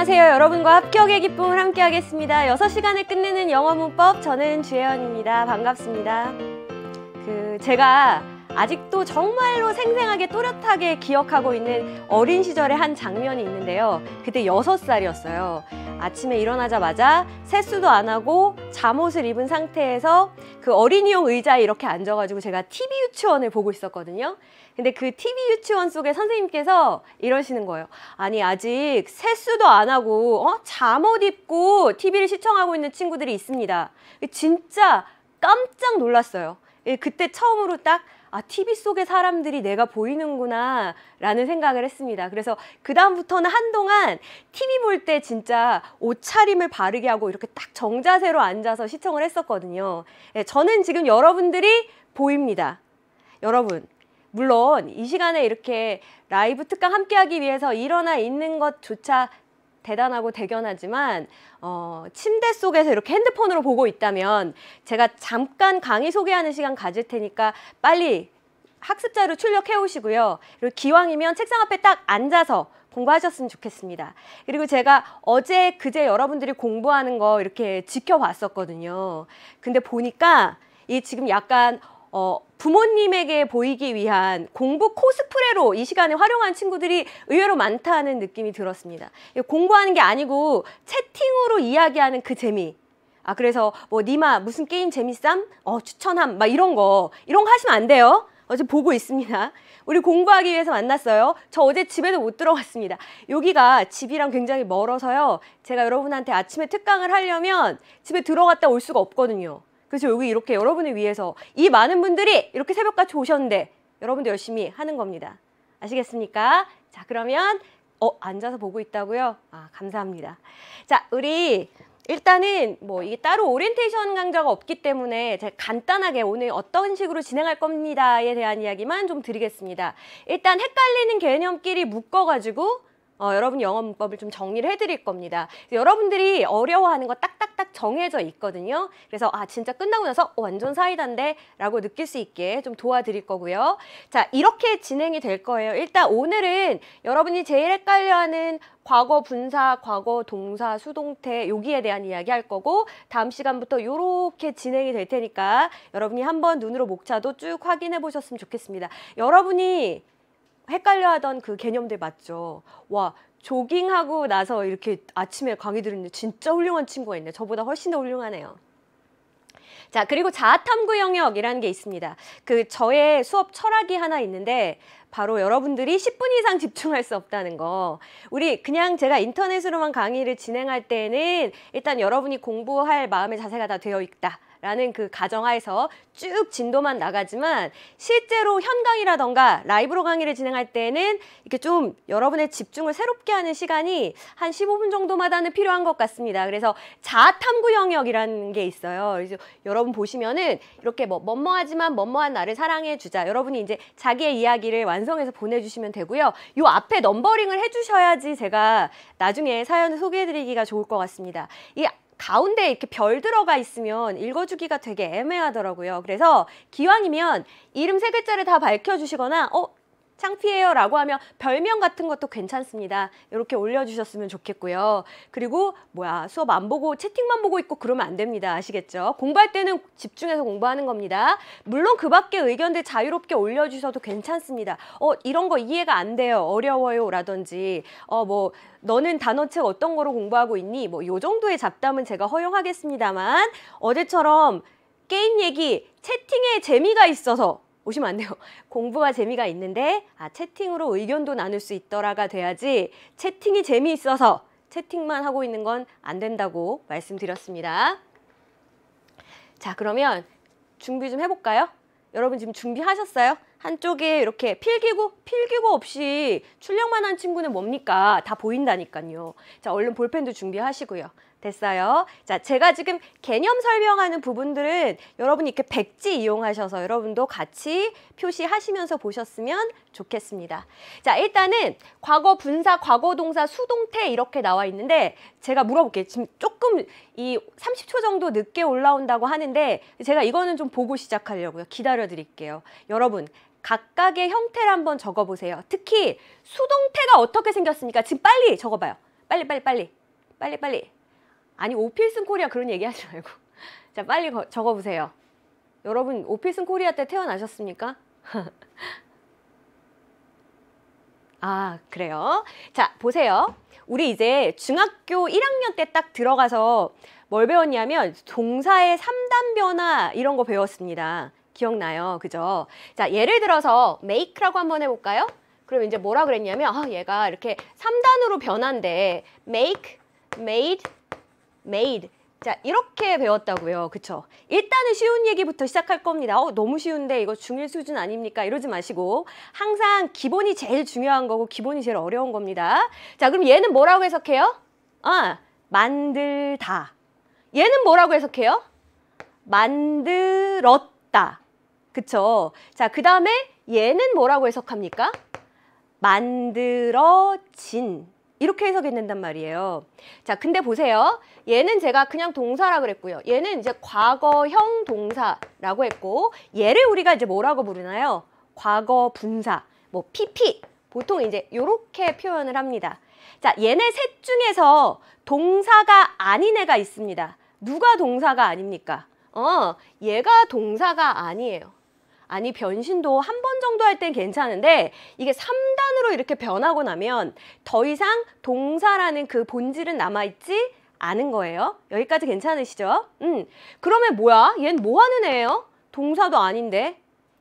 안녕하세요. 여러분과 합격의 기쁨을 함께 하겠습니다. 6시간에 끝내는 영어 문법 저는 주혜원입니다. 반갑습니다. 그 제가 아직도 정말로 생생하게 또렷하게 기억하고 있는 어린 시절의 한 장면이 있는데요. 그때 여섯 살이었어요 아침에 일어나자마자 세수도 안 하고 잠옷을 입은 상태에서 그 어린이용 의자에 이렇게 앉아가지고 제가 TV 유치원을 보고 있었거든요. 근데 그 TV 유치원 속에 선생님께서 이러시는 거예요. 아니 아직 세수도 안 하고 어? 잠옷 입고 TV를 시청하고 있는 친구들이 있습니다. 진짜 깜짝 놀랐어요. 예, 그때 처음으로 딱 아, TV 속의 사람들이 내가 보이는구나 라는 생각을 했습니다. 그래서 그다음부터는 한동안 TV 볼 때 진짜 옷차림을 바르게 하고 이렇게 딱 정자세로 앉아서 시청을 했었거든요. 예, 저는 지금 여러분들이 보입니다. 여러분, 물론 이 시간에 이렇게 라이브 특강 함께하기 위해서 일어나 있는 것조차 대단하고 대견하지만 어, 침대 속에서 이렇게 핸드폰으로 보고 있다면 제가 잠깐 강의 소개하는 시간 가질 테니까 빨리 학습자로 출력해 오시고요. 그리고 기왕이면 책상 앞에 딱 앉아서 공부하셨으면 좋겠습니다. 그리고 제가 어제 그제 여러분들이 공부하는 거 이렇게 지켜봤었거든요. 근데 보니까 이 지금 약간 어, 부모님에게 보이기 위한 공부 코스프레로 이시간에 활용한 친구들이 의외로 많다는 느낌이 들었습니다. 공부하는 게 아니고 채팅으로 이야기하는 그 재미. 아 그래서 뭐 니마 무슨 게임 재밌삼? 어 추천함 막 이런 거 이런 거 하시면 안 돼요. 어제 보고 있습니다. 우리 공부하기 위해서 만났어요. 저 어제 집에도 못 들어갔습니다. 여기가 집이랑 굉장히 멀어서요. 제가 여러분한테 아침에 특강을 하려면 집에 들어갔다 올 수가 없거든요. 그래서 여기 이렇게 여러분을 위해서 이 많은 분들이 이렇게 새벽까지 오셨는데 여러분도 열심히 하는 겁니다. 아시겠습니까? 자, 그러면 어, 앉아서 보고 있다고요? 아, 감사합니다. 자, 우리 일단은 뭐 이게 따로 오리엔테이션 강좌가 없기 때문에 제가 간단하게 오늘 어떤 식으로 진행할 겁니다에 대한 이야기만 좀 드리겠습니다. 일단 헷갈리는 개념끼리 묶어가지고 어, 여러분 영어 문법을 좀 정리를 해드릴 겁니다. 여러분들이 어려워하는 거 딱딱딱 정해져 있거든요. 그래서 아 진짜 끝나고 나서 완전 사이다인데 라고 느낄 수 있게 좀 도와드릴 거고요. 자 이렇게 진행이 될 거예요. 일단 오늘은 여러분이 제일 헷갈려하는 과거 분사, 과거 동사, 수동태 여기에 대한 이야기 할 거고 다음 시간부터 이렇게 진행이 될 테니까 여러분이 한번 눈으로 목차도 쭉 확인해 보셨으면 좋겠습니다. 여러분이 헷갈려 하던 그 개념들 맞죠? 와, 조깅하고 나서 이렇게 아침에 강의 들었는데 진짜 훌륭한 친구가 있네. 저보다 훨씬 더 훌륭하네요. 자, 그리고 자아탐구 영역이라는 게 있습니다. 그 저의 수업 철학이 하나 있는데 바로 여러분들이 10분 이상 집중할 수 없다는 거. 우리 그냥 제가 인터넷으로만 강의를 진행할 때는 일단 여러분이 공부할 마음의 자세가 다 되어 있다. 라는 그 가정하에서 쭉 진도만 나가지만 실제로 현강이라던가 라이브로 강의를 진행할 때는 이렇게 좀 여러분의 집중을 새롭게 하는 시간이 한 15분 정도마다는 필요한 것 같습니다. 그래서 자아탐구 영역이라는 게 있어요. 그래서 여러분 보시면은 이렇게 뭐멍멍하지만멍멍한 나를 사랑해 주자. 여러분이 이제 자기의 이야기를 완성해서 보내주시면 되고요. 요 앞에 넘버링을 해주셔야지 제가 나중에 사연을 소개해드리기가 좋을 것 같습니다. 이 가운데 이렇게 별 들어가 있으면 읽어주기가 되게 애매하더라고요. 그래서 기왕이면 이름 세 글자를 다 밝혀주시거나 어 창피해요라고 하면 별명 같은 것도 괜찮습니다. 이렇게 올려주셨으면 좋겠고요. 그리고 뭐야 수업 안 보고 채팅만 보고 있고 그러면 안 됩니다. 아시겠죠? 공부할 때는 집중해서 공부하는 겁니다. 물론 그 밖에 의견들 자유롭게 올려주셔도 괜찮습니다. 어 이런 거 이해가 안 돼요. 어려워요 라든지 어 뭐 너는 단어책 어떤 거로 공부하고 있니? 뭐 요 정도의 잡담은 제가 허용하겠습니다만 어제처럼 게임 얘기 채팅에 재미가 있어서 오시면 안 돼요. 공부가 재미가 있는데 아, 채팅으로 의견도 나눌 수 있더라가 돼야지 채팅이 재미있어서 채팅만 하고 있는 건 안 된다고 말씀드렸습니다. 자 그러면 준비 좀 해볼까요? 여러분 지금 준비하셨어요? 한쪽에 이렇게 필기구, 필기구 없이 출력만 한 친구는 뭡니까? 다 보인다니까요. 자, 얼른 볼펜도 준비하시고요. 됐어요. 자, 제가 지금 개념 설명하는 부분들은 여러분이 이렇게 백지 이용하셔서 여러분도 같이 표시하시면서 보셨으면 좋겠습니다. 자, 일단은 과거 분사, 과거 동사, 수동태 이렇게 나와 있는데 제가 물어볼게요. 지금 조금 이 30초 정도 늦게 올라온다고 하는데 제가 이거는 좀 보고 시작하려고요. 기다려 드릴게요. 여러분, 각각의 형태를 한번 적어보세요. 특히 수동태가 어떻게 생겼습니까? 지금 빨리 적어봐요. 빨리 빨리 빨리 빨리 빨리 아니 오피슨 코리아 그런 얘기 하지 말고 자 빨리 거, 적어보세요 여러분 오피슨 코리아 때 태어나셨습니까? 아 그래요 자 보세요 우리 이제 중학교 1학년 때 딱 들어가서 뭘 배웠냐면 동사의 3단 변화 이런 거 배웠습니다 기억나요 그죠 자 예를 들어서 make라고 한번 해볼까요 그럼 이제 뭐라 그랬냐면 아 얘가 이렇게 3단으로 변한데 make, made, made. 자, 이렇게 배웠다고요. 그쵸? 일단은 쉬운 얘기부터 시작할 겁니다. 어, 너무 쉬운데 이거 중일 수준 아닙니까? 이러지 마시고 항상 기본이 제일 중요한 거고 기본이 제일 어려운 겁니다. 자, 그럼 얘는 뭐라고 해석해요? 아, 만들다. 얘는 뭐라고 해석해요? 만들었다. 그쵸? 자, 그 다음에 얘는 뭐라고 해석합니까? 만들어진. 이렇게 해석했는단 말이에요. 자, 근데 보세요. 얘는 제가 그냥 동사라 그랬고요. 얘는 이제 과거형 동사라고 했고 얘를 우리가 이제 뭐라고 부르나요? 과거 분사, 뭐 PP 보통 이제 이렇게 표현을 합니다. 자, 얘네 셋 중에서 동사가 아닌 애가 있습니다. 누가 동사가 아닙니까? 어, 얘가 동사가 아니에요. 아니 변신도 한 번 정도 할 땐 괜찮은데 이게 3단으로 이렇게 변하고 나면 더 이상 동사라는 그 본질은 남아있지 않은 거예요. 여기까지 괜찮으시죠? 음, 그러면 뭐야? 얘는 뭐 하는 애예요? 동사도 아닌데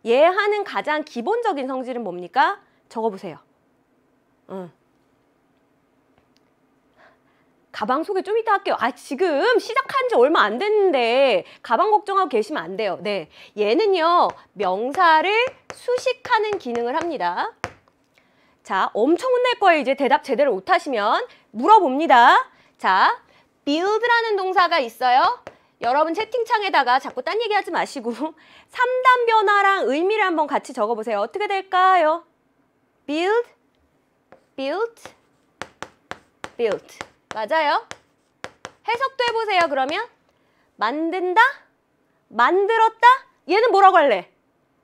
얘 하는 가장 기본적인 성질은 뭡니까? 적어보세요. 음. 가방 소개 좀 이따 할게요. 아, 지금 시작한 지 얼마 안 됐는데 가방 걱정하고 계시면 안 돼요. 네. 얘는요, 명사를 수식하는 기능을 합니다. 자, 엄청 혼낼 거예요. 이제 대답 제대로 못 하시면 물어봅니다. 자, build라는 동사가 있어요. 여러분 채팅창에다가 자꾸 딴 얘기하지 마시고 3단 변화랑 의미를 한번 같이 적어보세요. 어떻게 될까요? build, built, built. 맞아요. 해석도 해보세요, 그러면. 만든다? 만들었다? 얘는 뭐라고 할래?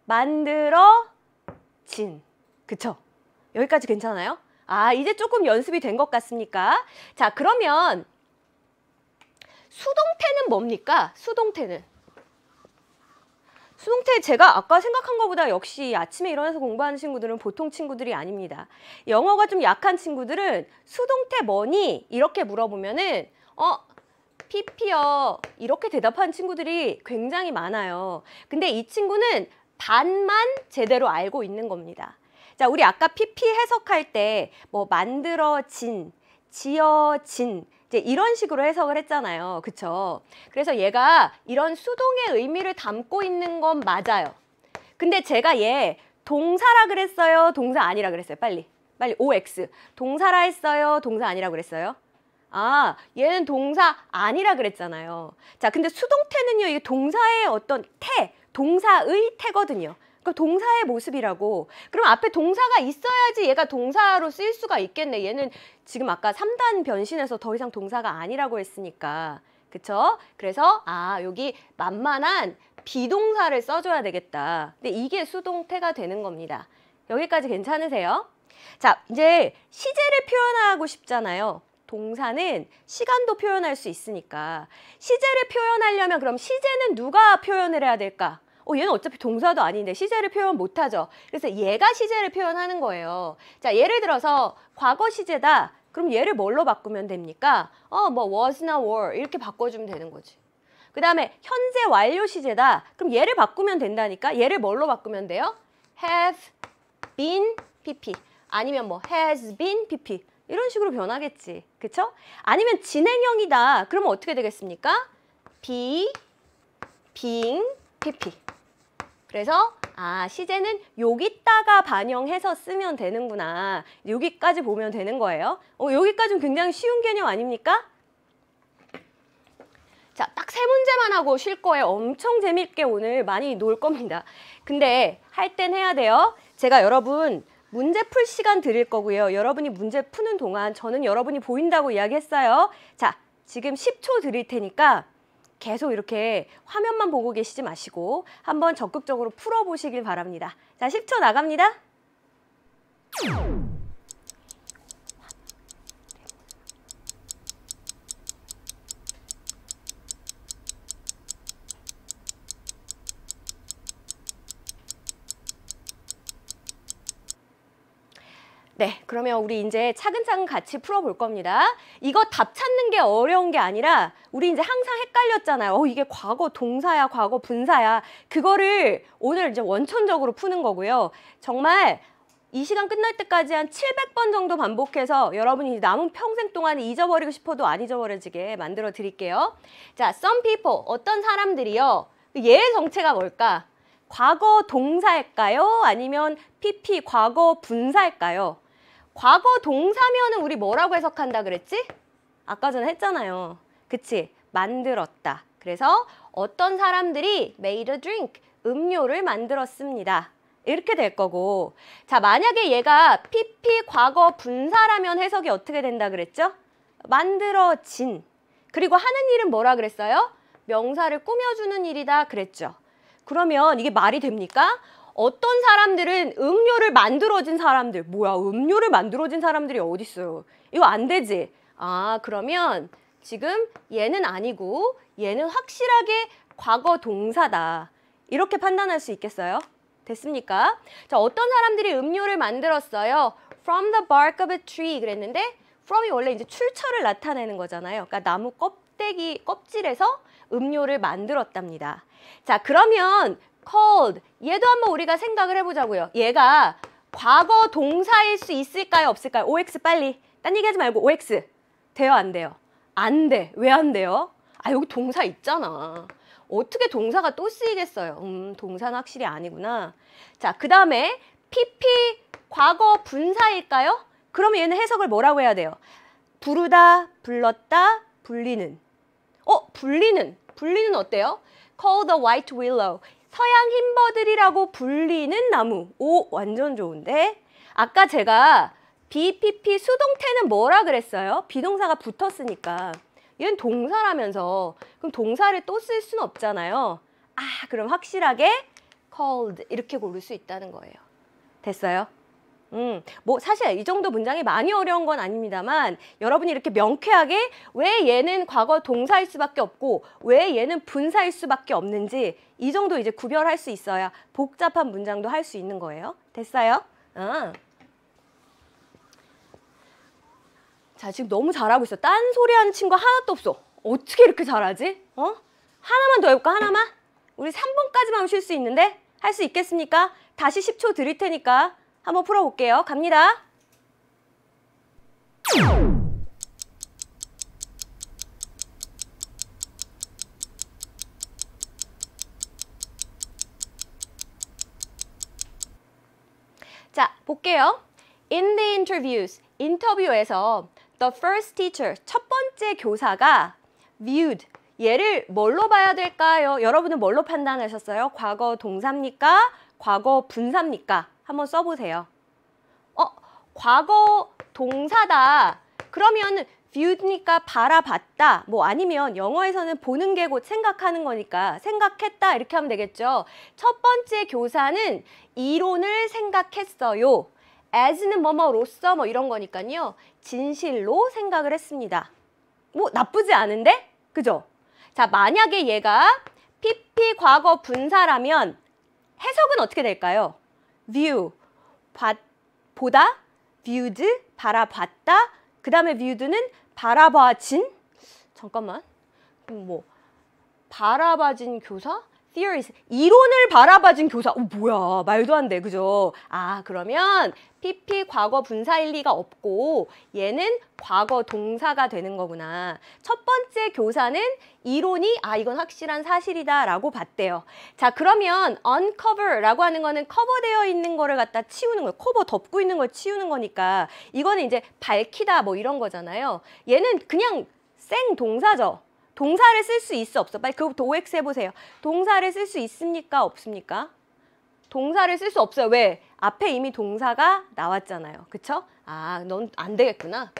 만들어진. 그쵸? 여기까지 괜찮아요? 아, 이제 조금 연습이 된 것 같습니까? 자, 그러면 수동태는 뭡니까? 수동태는. 수동태 제가 아까 생각한 것보다 역시 아침에 일어나서 공부하는 친구들은 보통 친구들이 아닙니다. 영어가 좀 약한 친구들은 수동태 뭐니? 이렇게 물어보면은 어? PP요. 이렇게 대답한 친구들이 굉장히 많아요. 근데 이 친구는 반만 제대로 알고 있는 겁니다. 자, 우리 아까 PP 해석할 때 뭐 만들어진, 지어진 이제 이런 식으로 해석을 했잖아요. 그쵸? 그래서 얘가 이런 수동의 의미를 담고 있는 건 맞아요. 근데 제가 얘 동사라 그랬어요? 동사 아니라 그랬어요? 빨리. 빨리 OX. 동사라 했어요? 동사 아니라 그랬어요? 아, 얘는 동사 아니라 그랬잖아요. 자, 근데 수동태는요, 이게 동사의 어떤 태, 동사의 태거든요. 그 동사의 모습이라고. 그럼 앞에 동사가 있어야지 얘가 동사로 쓰일 수가 있겠네. 얘는 지금 아까 3단 변신해서 더 이상 동사가 아니라고 했으니까. 그쵸? 그래서 아 여기 만만한 비동사를 써줘야 되겠다. 근데 이게 수동태가 되는 겁니다. 여기까지 괜찮으세요? 자 이제 시제를 표현하고 싶잖아요. 동사는 시간도 표현할 수 있으니까 시제를 표현하려면 그럼 시제는 누가 표현을 해야 될까? 어, 얘는 어차피 동사도 아닌데 시제를 표현 못하죠. 그래서 얘가 시제를 표현하는 거예요. 자, 예를 들어서 과거 시제다. 그럼 얘를 뭘로 바꾸면 됩니까? 어, 뭐 was나 were 이렇게 바꿔주면 되는 거지. 그 다음에 현재 완료 시제다. 그럼 얘를 바꾸면 된다니까? 얘를 뭘로 바꾸면 돼요? have been pp 아니면 뭐 has been pp 이런 식으로 변하겠지. 그쵸? 아니면 진행형이다. 그러면 어떻게 되겠습니까? be, being, PP. 그래서 아 시제는 여기다가 반영해서 쓰면 되는구나. 여기까지 보면 되는 거예요. 어, 여기까지는 굉장히 쉬운 개념 아닙니까? 자, 딱 세 문제만 하고 쉴 거예요. 엄청 재밌게 오늘 많이 놀 겁니다. 근데 할 땐 해야 돼요. 제가 여러분 문제 풀 시간 드릴 거고요. 여러분이 문제 푸는 동안 저는 여러분이 보인다고 이야기했어요. 자, 지금 10초 드릴 테니까 계속 이렇게 화면만 보고 계시지 마시고 한번 적극적으로 풀어보시길 바랍니다. 자, 10초 나갑니다. 네, 그러면 우리 이제 차근차근 같이 풀어볼 겁니다. 이거 답 찾는 게 어려운 게 아니라 우리 이제 항상 헷갈렸잖아요. 어, 이게 과거 동사야, 과거 분사야. 그거를 오늘 이제 원천적으로 푸는 거고요. 정말 이 시간 끝날 때까지 한 700번 정도 반복해서 여러분이 남은 평생 동안 잊어버리고 싶어도 안 잊어버려지게 만들어 드릴게요. 자, some people, 어떤 사람들이요. 얘의 예 정체가 뭘까? 과거 동사일까요? 아니면 PP 과거 분사일까요? 과거 동사면은 우리 뭐라고 해석한다 그랬지? 아까 전에 했잖아요. 그치? 만들었다. 그래서 어떤 사람들이 made a drink, 음료를 만들었습니다. 이렇게 될 거고 자 만약에 얘가 PP 과거 분사라면 해석이 어떻게 된다 그랬죠? 만들어진 그리고 하는 일은 뭐라 그랬어요? 명사를 꾸며주는 일이다 그랬죠. 그러면 이게 말이 됩니까? 어떤 사람들은 음료를 만들어진 사람들 뭐야 음료를 만들어진 사람들이 어딨어요 이거 안 되지 아 그러면 지금 얘는 아니고 얘는 확실하게 과거 동사다 이렇게 판단할 수 있겠어요 됐습니까 자 어떤 사람들이 음료를 만들었어요 from the bark of a tree 그랬는데 from이 원래 이제 출처를 나타내는 거잖아요 그러니까 나무 껍데기 껍질에서 음료를 만들었답니다 자 그러면 cold. 얘도 한번 우리가 생각을 해보자고요. 얘가 과거 동사일 수 있을까요? 없을까요? OX 빨리. 딴 얘기하지 말고 OX. 돼요? 안 돼요? 안 돼. 왜 안 돼요? 아 여기 동사 있잖아. 어떻게 동사가 또 쓰이겠어요? 음 동사는 확실히 아니구나. 자그 다음에 PP 과거 분사일까요? 그러면 얘는 해석을 뭐라고 해야 돼요? 부르다, 불렀다, 불리는. 어? 불리는. 불리는 어때요? Call the white willow. 서양 흰버들이라고 불리는 나무. 오, 완전 좋은데? 아까 제가 BPP 수동태는 뭐라 그랬어요? 비동사가 붙었으니까. 얘는 동사라면서. 그럼 동사를 또 쓸 수는 없잖아요. 아, 그럼 확실하게 called 이렇게 고를 수 있다는 거예요. 됐어요? 음, 뭐 사실 이 정도 문장이 많이 어려운 건 아닙니다만 여러분이 이렇게 명쾌하게 왜 얘는 과거 동사일 수밖에 없고 왜 얘는 분사일 수밖에 없는지 이 정도 이제 구별할 수 있어야 복잡한 문장도 할 수 있는 거예요. 됐어요? 아. 자 지금 너무 잘하고 있어. 딴 소리 하는 친구 하나도 없어. 어떻게 이렇게 잘하지? 어? 하나만 더 해볼까 하나만? 우리 3번까지만 쉴 수 있는데 할 수 있겠습니까? 다시 10초 드릴 테니까 한번 풀어볼게요. 갑니다. 자, 볼게요. In the interviews, 인터뷰에서 the first teacher, 첫 번째 교사가 viewed, 얘를 뭘로 봐야 될까요? 여러분은 뭘로 판단하셨어요? 과거 동사입니까? 과거 분사입니까? 한번 써보세요. 어, 과거 동사다. 그러면 view니까 바라봤다. 뭐 아니면 영어에서는 보는 게 곧 생각하는 거니까 생각했다 이렇게 하면 되겠죠. 첫 번째 교사는 이론을 생각했어요. as는 뭐뭐로서 뭐 이런 거니까요. 진실로 생각을 했습니다. 뭐 나쁘지 않은데? 그죠? 자, 만약에 얘가 PP 과거 분사라면 해석은 어떻게 될까요? view 바, 보다 viewed 바라봤다 그 다음에 viewed는 바라봐진 잠깐만 뭐 바라봐진 교사 theories 이론을 바라봐준 교사 어, 뭐야 말도 안 돼 그죠 아 그러면 PP 과거 분사일리가 없고 얘는 과거 동사가 되는 거구나 첫 번째 교사는 이론이 아 이건 확실한 사실이다 라고 봤대요 자 그러면 uncover 라고 하는 거는 커버되어 있는 거를 갖다 치우는 거예요 커버 덮고 있는 걸 치우는 거니까 이거는 이제 밝히다 뭐 이런 거잖아요 얘는 그냥 생 동사죠 동사를 쓸 수 있어 없어? 빨리 그거부터 OX 해보세요. 동사를 쓸 수 있습니까? 없습니까? 동사를 쓸 수 없어요. 왜? 앞에 이미 동사가 나왔잖아요. 그쵸? 아, 넌 안 되겠구나.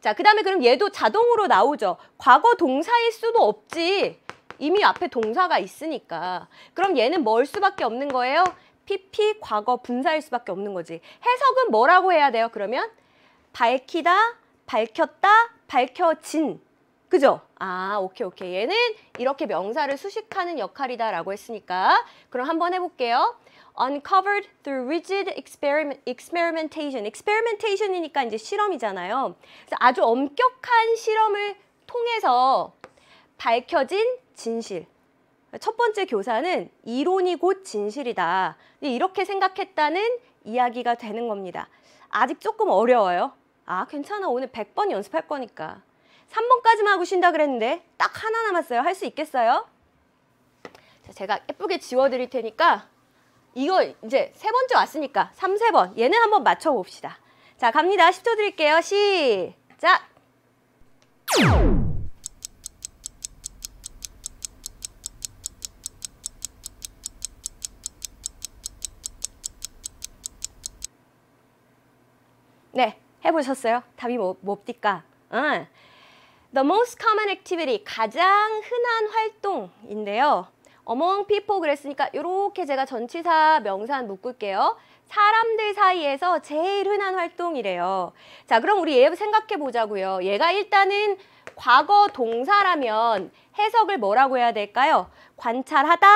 자, 그 다음에 그럼 얘도 자동으로 나오죠. 과거 동사일 수도 없지. 이미 앞에 동사가 있으니까. 그럼 얘는 뭘 수밖에 없는 거예요? PP 과거 분사일 수밖에 없는 거지. 해석은 뭐라고 해야 돼요? 그러면 밝히다, 밝혔다, 밝혀진 그죠? 아, 오케이, 오케이. 얘는 이렇게 명사를 수식하는 역할이다라고 했으니까 그럼 한번 해볼게요. uncovered through rigid experiment, experimentation. experimentation이니까 이제 실험이잖아요. 그래서 아주 엄격한 실험을 통해서 밝혀진 진실. 첫 번째 교사는 이론이 곧 진실이다. 이렇게 생각했다는 이야기가 되는 겁니다. 아직 조금 어려워요. 아, 괜찮아. 오늘 100번 연습할 거니까. 3번까지만 하고 쉰다 그랬는데 딱 하나 남았어요. 할 수 있겠어요? 제가 예쁘게 지워드릴 테니까 이거 이제 세 번째 왔으니까 3, 세번 얘는 한번 맞춰봅시다. 자 갑니다. 10초 드릴게요. 시작! 네, 해보셨어요? 답이 뭐, 뭡니까? 응. The most common activity, 가장 흔한 활동인데요. among people 그랬으니까 이렇게 제가 전치사 명사는 묶을게요. 사람들 사이에서 제일 흔한 활동이래요. 자, 그럼 우리 얘 생각해 보자고요. 얘가 일단은 과거 동사라면 해석을 뭐라고 해야 될까요? 관찰하다,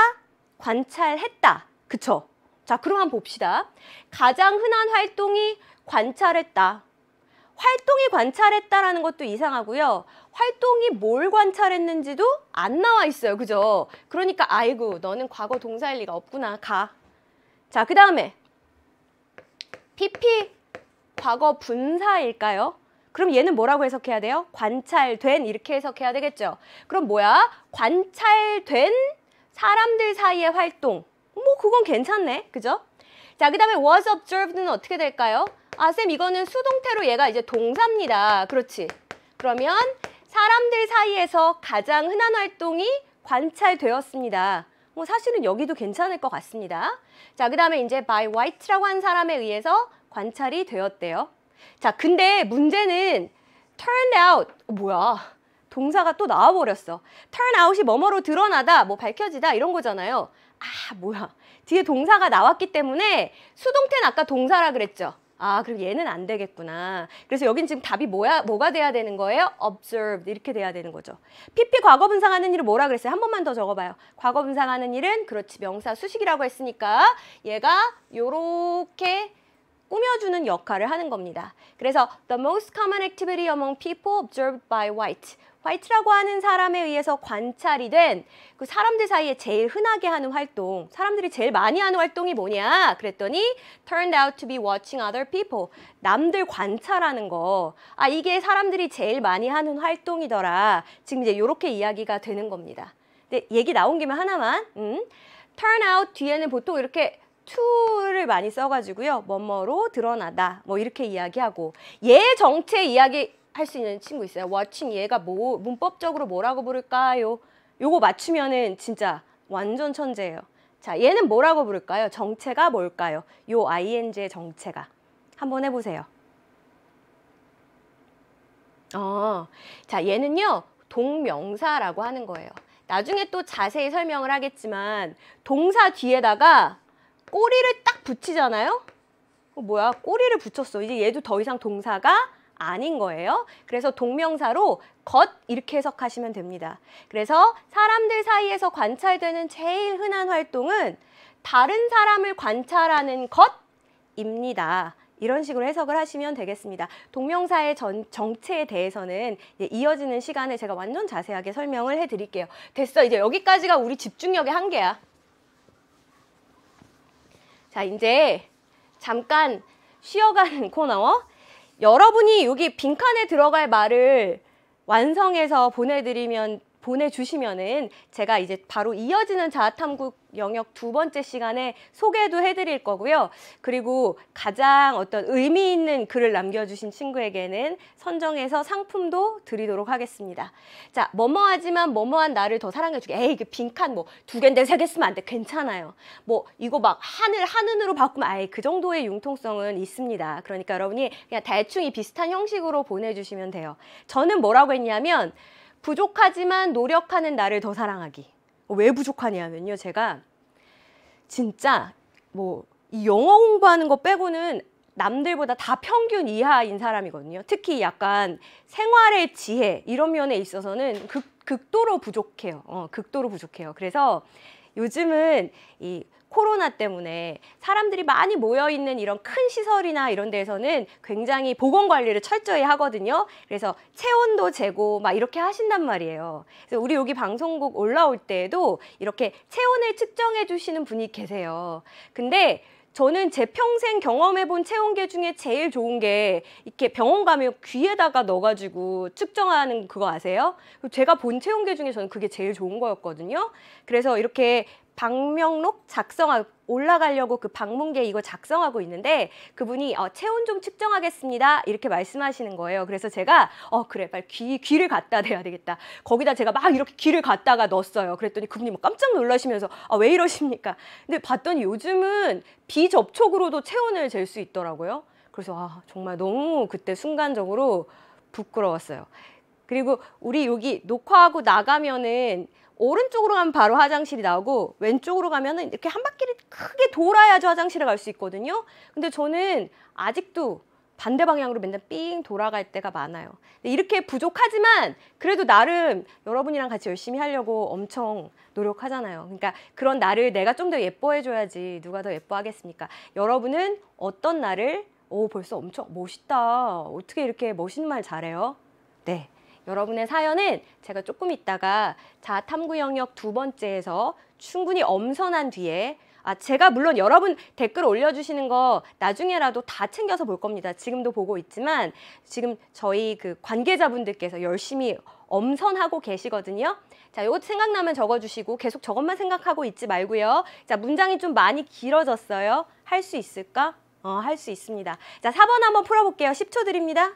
관찰했다. 그쵸? 자, 그럼 한번 봅시다. 가장 흔한 활동이 관찰했다. 활동이 관찰했다라는 것도 이상하고요. 활동이 뭘 관찰했는지도 안 나와 있어요. 그죠? 그러니까 아이고 너는 과거 동사일 리가 없구나. 가. 자, 그 다음에 PP 과거 분사일까요? 그럼 얘는 뭐라고 해석해야 돼요? 관찰된 이렇게 해석해야 되겠죠. 그럼 뭐야? 관찰된 사람들 사이의 활동. 뭐 그건 괜찮네. 그죠? 자, 그 다음에 was observed는 어떻게 될까요? 아, 쌤 이거는 수동태로 얘가 이제 동사입니다. 그렇지. 그러면 사람들 사이에서 가장 흔한 활동이 관찰되었습니다. 뭐 사실은 여기도 괜찮을 것 같습니다. 자, 그 다음에 이제 by White라고 한 사람에 의해서 관찰이 되었대요. 자, 근데 문제는 turned out, 어, 뭐야, 동사가 또 나와버렸어. turn out이 뭐뭐로 드러나다, 뭐 밝혀지다 이런 거잖아요. 아, 뭐야, 뒤에 동사가 나왔기 때문에 수동태는 아까 동사라 그랬죠. 아, 그럼 얘는 안 되겠구나. 그래서 여긴 지금 답이 뭐야, 뭐가 돼야 되는 거예요? observed 이렇게 돼야 되는 거죠. PP 과거 분상하는 일을 뭐라 그랬어요? 한 번만 더 적어봐요. 과거 분상하는 일은 그렇지 명사 수식이라고 했으니까 얘가 요렇게 꾸며주는 역할을 하는 겁니다. 그래서 the most common activity among people observed by white. 화이트라고 하는 사람에 의해서 관찰이 된 그 사람들 사이에 제일 흔하게 하는 활동, 사람들이 제일 많이 하는 활동이 뭐냐? 그랬더니 turned out to be watching other people. 남들 관찰하는 거. 아, 이게 사람들이 제일 많이 하는 활동이더라. 지금 이제 이렇게 이야기가 되는 겁니다. 근데 얘기 나온 김에 하나만. 음. turn out 뒤에는 보통 이렇게 to를 많이 써가지고요. 뭐뭐로 드러나다. 뭐 이렇게 이야기하고. 얘 정체 이야기 할수 있는 친구 있어요. w a 얘가 뭐 문법적으로 뭐라고 부를까요? 요거 맞추면은 진짜 완전 천재예요. 자, 얘는 뭐라고 부를까요? 정체가 뭘까요? 요 ing의 정체가. 한번 해보세요. 어, 자, 얘는요, 동명사라고 하는 거예요. 나중에 또 자세히 설명을 하겠지만, 동사 뒤에다가 꼬리를 딱 붙이잖아요? 어, 뭐야, 꼬리를 붙였어. 이제 얘도 더 이상 동사가 아닌 거예요. 그래서 동명사로 겉 이렇게 해석하시면 됩니다. 그래서 사람들 사이에서 관찰되는 제일 흔한 활동은 다른 사람을 관찰하는 것입니다. 이런 식으로 해석을 하시면 되겠습니다. 동명사의 전, 정체에 대해서는 이어지는 시간에 제가 완전 자세하게 설명을 해드릴게요. 됐어. 이제 여기까지가 우리 집중력의 한계야. 자, 이제 잠깐 쉬어가는 코너 여러분이 여기 빈칸에 들어갈 말을 완성해서 보내드리면 보내주시면은 제가 이제 바로 이어지는 자아탐구 영역 두 번째 시간에 소개도 해드릴 거고요. 그리고 가장 어떤 의미 있는 글을 남겨주신 친구에게는 선정해서 상품도 드리도록 하겠습니다. 자, 뭐뭐하지만 뭐뭐한 나를 더 사랑해주게. 에이, 그 빈칸 뭐 두갠데세개 쓰면 안 돼. 괜찮아요. 뭐 이거 막 한을 한은으로 바꾸면 아예 그 정도의 융통성은 있습니다. 그러니까 여러분이 그냥 대충 이 비슷한 형식으로 보내주시면 돼요. 저는 뭐라고 했냐면 부족하지만 노력하는 나를 더 사랑하기. 어, 왜 부족하냐면요. 제가 진짜 뭐 이 영어 공부하는 거 빼고는 남들보다 다 평균 이하인 사람이거든요. 특히 약간 생활의 지혜 이런 면에 있어서는 극, 극도로 부족해요. 어, 극도로 부족해요. 그래서 요즘은 이 코로나 때문에 사람들이 많이 모여 있는 이런 큰 시설이나 이런 데에서는 굉장히 보건 관리를 철저히 하거든요. 그래서 체온도 재고 막 이렇게 하신단 말이에요. 그래서 우리 여기 방송국 올라올 때에도 이렇게 체온을 측정해 주시는 분이 계세요. 근데 저는 제 평생 경험해본 체온계 중에 제일 좋은 게 이렇게 병원 가면 귀에다가 넣어가지고 측정하는 그거 아세요? 제가 본 체온계 중에 저는 그게 제일 좋은 거였거든요. 그래서 이렇게 방명록 작성하고 올라가려고 그방문기 이거 작성하고 있는데 그분이 어, 체온 좀 측정하겠습니다 이렇게 말씀하시는 거예요. 그래서 제가 어 그래 빨리 귀 귀를 갖다 대야 되겠다. 거기다 제가 막 이렇게 귀를 갖다가 넣었어요. 그랬더니 그분이 막 깜짝 놀라시면서 아 왜 이러십니까? 근데 봤더니 요즘은 비접촉으로도 체온을 잴 수 있더라고요. 그래서 아 정말 너무 그때 순간적으로 부끄러웠어요. 그리고 우리 여기 녹화하고 나가면은 오른쪽으로 가면 바로 화장실이 나오고 왼쪽으로 가면 은 이렇게 한 바퀴를 크게 돌아야지 화장실에 갈 수 있거든요. 근데 저는 아직도 반대 방향으로 맨날 삥 돌아갈 때가 많아요. 이렇게 부족하지만 그래도 나름 여러분이랑 같이 열심히 하려고 엄청 노력하잖아요. 그러니까 그런 나를 내가 좀 더 예뻐해줘야지 누가 더 예뻐하겠습니까? 여러분은 어떤 나를 오 벌써 엄청 멋있다. 어떻게 이렇게 멋있는 말 잘해요? 네. 여러분의 사연은 제가 조금 있다가 자 탐구 영역 두 번째에서 충분히 엄선한 뒤에 아 제가 물론 여러분 댓글 올려주시는 거 나중에라도 다 챙겨서 볼 겁니다. 지금도 보고 있지만 지금 저희 그 관계자분들께서 열심히 엄선하고 계시거든요. 자, 요거 생각나면 적어주시고 계속 저것만 생각하고 있지 말고요. 자, 문장이 좀 많이 길어졌어요. 할 수 있을까? 어, 할 수 있습니다. 자, 4번 한번 풀어볼게요. 10초 드립니다.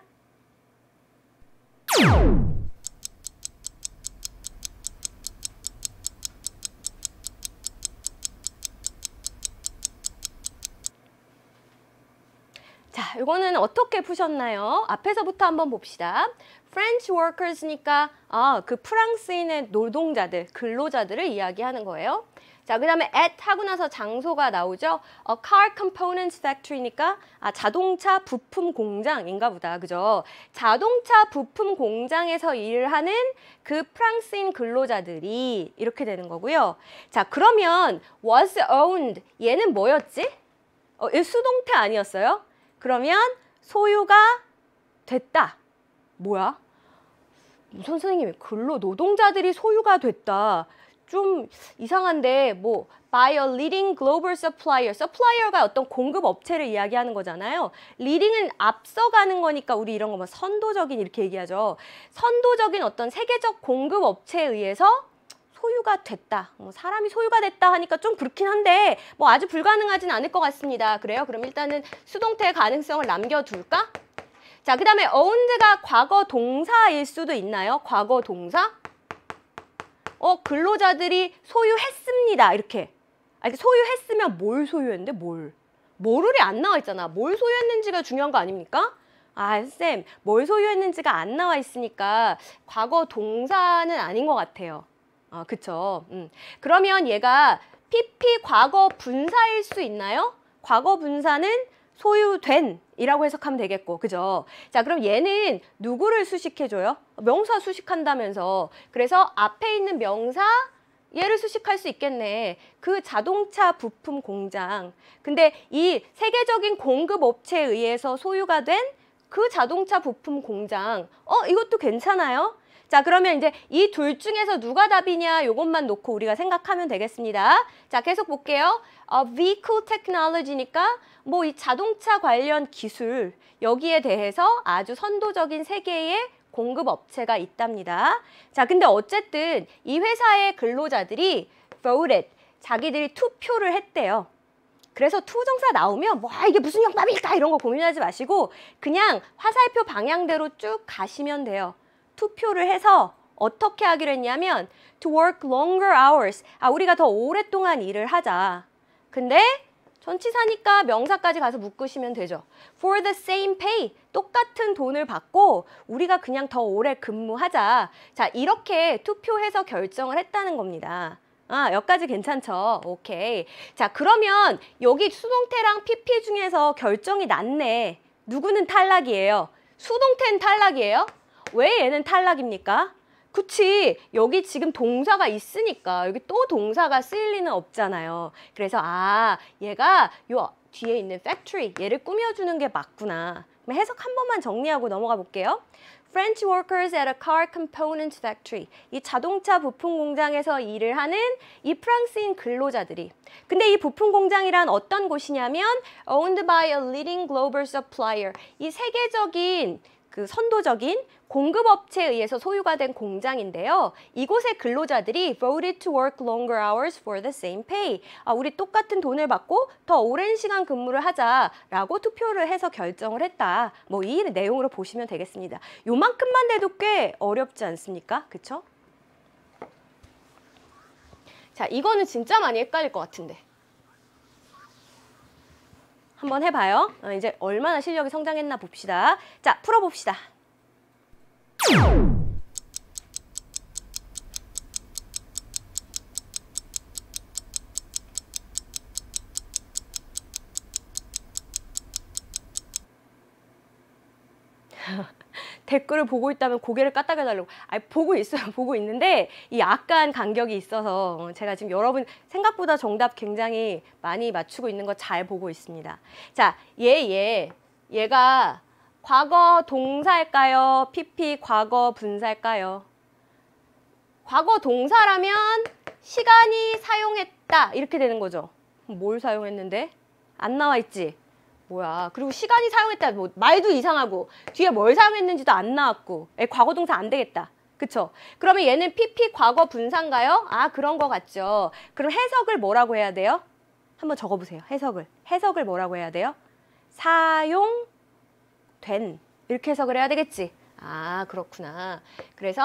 이거는 어떻게 푸셨나요? 앞에서부터 한번 봅시다. French workers니까 아, 그 프랑스인의 노동자들, 근로자들을 이야기하는 거예요. 자, 그 다음에 at 하고 나서 장소가 나오죠. A car components factory니까 아, 자동차 부품 공장인가 보다. 그죠? 자동차 부품 공장에서 일하는 그 프랑스인 근로자들이 이렇게 되는 거고요. 자, 그러면 was owned 얘는 뭐였지? 어, 수동태 아니었어요? 그러면 소유가 됐다. 뭐야? 선생님이 근로 노동자들이 소유가 됐다. 좀 이상한데 뭐 by a leading global supplier. supplier가 어떤 공급 업체를 이야기하는 거잖아요. leading은 앞서가는 거니까 우리 이런 거 뭐 선도적인 이렇게 얘기하죠. 선도적인 어떤 세계적 공급 업체에 의해서 소유가 됐다. 뭐 사람이 소유가 됐다 하니까 좀 그렇긴 한데 뭐 아주 불가능하진 않을 것 같습니다. 그래요? 그럼 일단은 수동태 가능성을 남겨둘까? 자, 그 다음에 어운드가 과거 동사일 수도 있나요? 과거 동사? 어, 근로자들이 소유했습니다. 이렇게. 아, 소유했으면 뭘 소유했는데? 뭘? 모를이 안 나와 있잖아. 뭘 소유했는지가 중요한 거 아닙니까? 아, 쌤, 뭘 소유했는지가 안 나와 있으니까 과거 동사는 아닌 것 같아요. 아, 그쵸. 음. 그러면 얘가 PP 과거 분사일 수 있나요? 과거 분사는 소유된 이라고 해석하면 되겠고 그죠 자 그럼 얘는 누구를 수식해줘요 명사 수식한다면서 그래서 앞에 있는 명사 얘를 수식할 수 있겠네 그 자동차 부품 공장 근데 이 세계적인 공급 업체에 의해서 소유가 된 그 자동차 부품 공장 어 이것도 괜찮아요 자 그러면 이제 이 둘 중에서 누가 답이냐 요것만 놓고 우리가 생각하면 되겠습니다. 자 계속 볼게요. 어, vehicle technology니까 뭐 이 자동차 관련 기술 여기에 대해서 아주 선도적인 세계의 공급 업체가 있답니다. 자 근데 어쨌든 이 회사의 근로자들이 voted 자기들이 투표를 했대요. 그래서 투정사 나오면 뭐 아, 이게 무슨 영답일까 이런 거 고민하지 마시고 그냥 화살표 방향대로 쭉 가시면 돼요. 투표를 해서 어떻게 하기로 했냐면 to work longer hours. 아, 우리가 더 오랫동안 일을 하자. 근데 전치사니까 명사까지 가서 묶으시면 되죠. For the same pay, 똑같은 돈을 받고 우리가 그냥 더 오래 근무하자. 자, 이렇게 투표해서 결정을 했다는 겁니다. 아, 여기까지 괜찮죠? 오케이. 자, 그러면 여기 수동태랑 PP 중에서 결정이 났네. 누구는 탈락이에요? 수동태는 탈락이에요? 왜 얘는 탈락입니까? 그치 여기 지금 동사가 있으니까 여기 또 동사가 쓰일 리는 없잖아요 그래서 아 얘가 요 뒤에 있는 factory 얘를 꾸며주는 게 맞구나 해석 한 번만 정리하고 넘어가 볼게요 French workers at a car component factory 이 자동차 부품 공장에서 일을 하는 이 프랑스인 근로자들이 근데 이 부품 공장이란 어떤 곳이냐면 owned by a leading global supplier 이 세계적인 그 선도적인 공급업체에 의해서 소유가 된 공장인데요. 이곳의 근로자들이 voted to work longer hours for the same pay. 아, 우리 똑같은 돈을 받고 더 오랜 시간 근무를 하자라고 투표를 해서 결정을 했다. 뭐 이 내용으로 보시면 되겠습니다. 요만큼만 해도꽤 어렵지 않습니까? 그쵸? 자, 이거는 진짜 많이 헷갈릴 것 같은데. 한번 해봐요. 어, 이제 얼마나 실력이 성장했나 봅시다. 자, 풀어봅시다. 댓글을 보고 있다면 고개를 까딱 해달라고. 아, 보고 있어요. 보고 있는데 이 약간 간격이 있어서 제가 지금 여러분 생각보다 정답 굉장히 많이 맞추고 있는 거 잘 보고 있습니다. 자, 얘, 얘. 얘가 과거 동사일까요? PP 과거 분사일까요? 과거 동사라면 시간이 사용했다 이렇게 되는 거죠. 뭘 사용했는데? 안 나와 있지? 뭐야 그리고 시간이 사용했다 뭐 말도 이상하고 뒤에 뭘 사용했는지도 안 나왔고 에, 예, 과거 동사 안 되겠다 그쵸 그러면 얘는 PP 과거 분사인가요? 아 그런 거 같죠 그럼 해석을 뭐라고 해야 돼요? 한번 적어보세요 해석을 해석을 뭐라고 해야 돼요? 사용 된 이렇게 해석을 해야 되겠지. 아 그렇구나. 그래서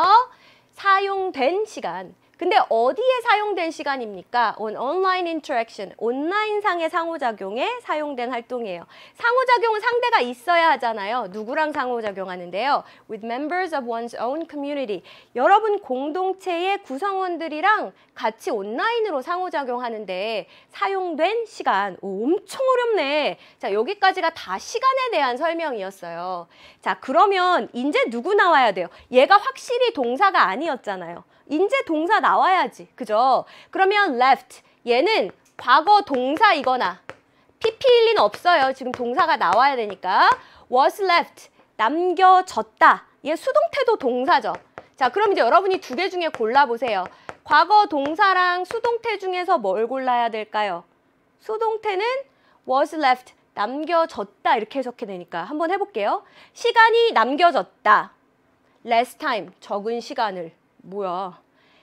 사용된 시간 근데 어디에 사용된 시간입니까? On online interaction, 온라인상의 상호작용에 사용된 활동이에요. 상호작용은 상대가 있어야 하잖아요. 누구랑 상호작용하는데요? With members of one's own community. 여러분 공동체의 구성원들이랑 같이 온라인으로 상호작용하는데 사용된 시간. 오, 엄청 어렵네. 자, 여기까지가 다 시간에 대한 설명이었어요. 자, 그러면 이제 누구 나와야 돼요? 얘가 확실히 동사가 아니었잖아요. 인제 동사 나와야지. 그죠? 그러면 left 얘는 과거 동사이거나 PP일 리는 없어요. 지금 동사가 나와야 되니까 was left 남겨졌다. 얘 수동태도 동사죠. 자 그럼 이제 여러분이 두 개 중에 골라보세요. 과거 동사랑 수동태 중에서 뭘 골라야 될까요? 수동태는 was left 남겨졌다 이렇게 해석해 되니까 한번 해볼게요. 시간이 남겨졌다. less time 적은 시간을 뭐야.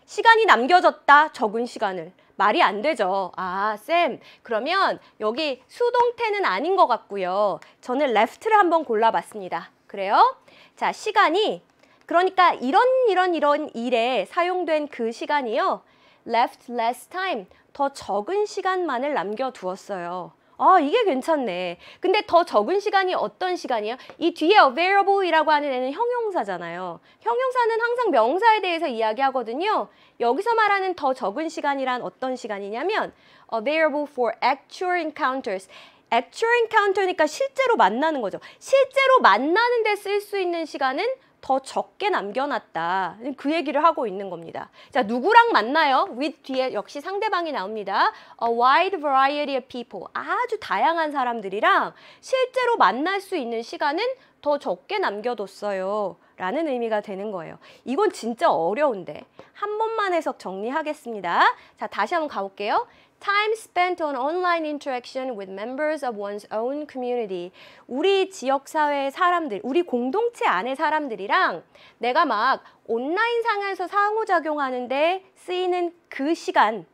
시간이 남겨졌다. 적은 시간을. 말이 안 되죠. 아, 쌤. 그러면 여기 수동태는 아닌 것 같고요. 저는 레프트를 한번 골라봤습니다. 그래요? 자, 시간이 그러니까 이런 이런 이런 일에 사용된 그 시간이요. left less time, 더 적은 시간만을 남겨두었어요. 아 이게 괜찮네. 근데 더 적은 시간이 어떤 시간이에요? 이 뒤에 available이라고 하는 애는 형용사잖아요. 형용사는 항상 명사에 대해서 이야기하거든요. 여기서 말하는 더 적은 시간이란 어떤 시간이냐면 available for actual encounters. actual encounter니까 실제로 만나는 거죠. 실제로 만나는 데쓸 수 있는 시간은 더 적게 남겨놨다. 그 얘기를 하고 있는 겁니다. 자, 누구랑 만나요? with 뒤에 역시 상대방이 나옵니다. A wide variety of people. 아주 다양한 사람들이랑 실제로 만날 수 있는 시간은 더 적게 남겨뒀어요. 라는 의미가 되는 거예요. 이건 진짜 어려운데 한 번만 해석 정리하겠습니다. 자, 다시 한번 가볼게요. time spent on online interaction with members of one's own community. 우리 지역 사회의 사람들, 우리 공동체 안의 사람들이랑 내가 막 온라인 상에서 상호작용하는데 쓰이는 그 시간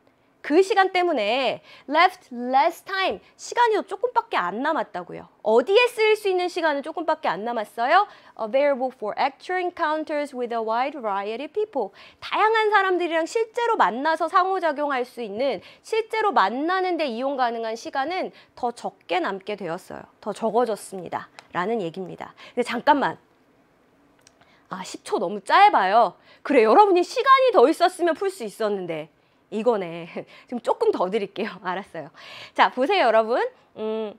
그 시간 때문에 left less time 시간이 조금밖에 안 남았다고요. 어디에 쓰일 수 있는 시간은 조금밖에 안 남았어요. available for actual encounters with a wide variety of people. 다양한 사람들이랑 실제로 만나서 상호작용할 수 있는 실제로 만나는 데 이용 가능한 시간은 더 적게 남게 되었어요. 더 적어졌습니다. 라는 얘기입니다. 근데 잠깐만 아 10초 너무 짧아요. 그래 여러분이 시간이 더 있었으면 풀 수 있었는데 이거네. 지금 조금 더 드릴게요. 알았어요. 자, 보세요, 여러분. 음,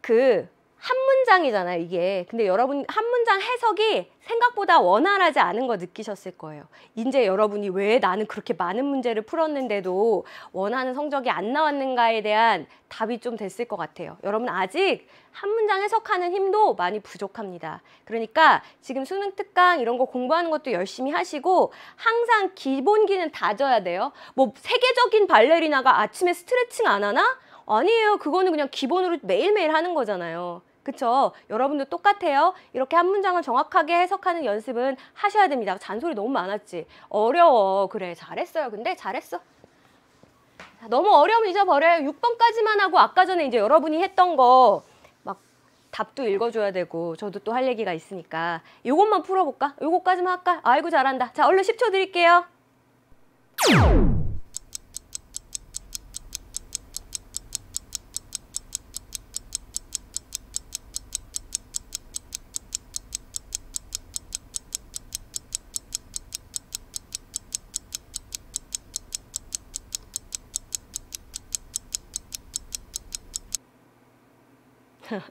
그한 문장이잖아요, 이게. 근데 여러분 한 문장 해석이 생각보다 원활하지 않은 거 느끼셨을 거예요. 이제 여러분이 왜 나는 그렇게 많은 문제를 풀었는데도 원하는 성적이 안 나왔는가에 대한 답이 좀 됐을 것 같아요. 여러분 아직 한 문장 해석하는 힘도 많이 부족합니다. 그러니까 지금 수능 특강 이런 거 공부하는 것도 열심히 하시고 항상 기본기는 다져야 돼요. 뭐 세계적인 발레리나가 아침에 스트레칭 안 하나? 아니에요. 그거는 그냥 기본으로 매일매일 하는 거잖아요. 그렇죠 여러분도 똑같아요. 이렇게 한 문장을 정확하게 해석하는 연습은 하셔야 됩니다. 잔소리 너무 많았지? 어려워. 그래, 잘했어요. 근데 잘했어. 너무 어려우면 잊어버려요. 6번까지만 하고 아까 전에 이제 여러분이 했던 거 막 답도 읽어줘야 되고 저도 또 할 얘기가 있으니까 요것만 풀어볼까? 요것까지만 할까? 아이고, 잘한다. 자, 얼른 10초 드릴게요.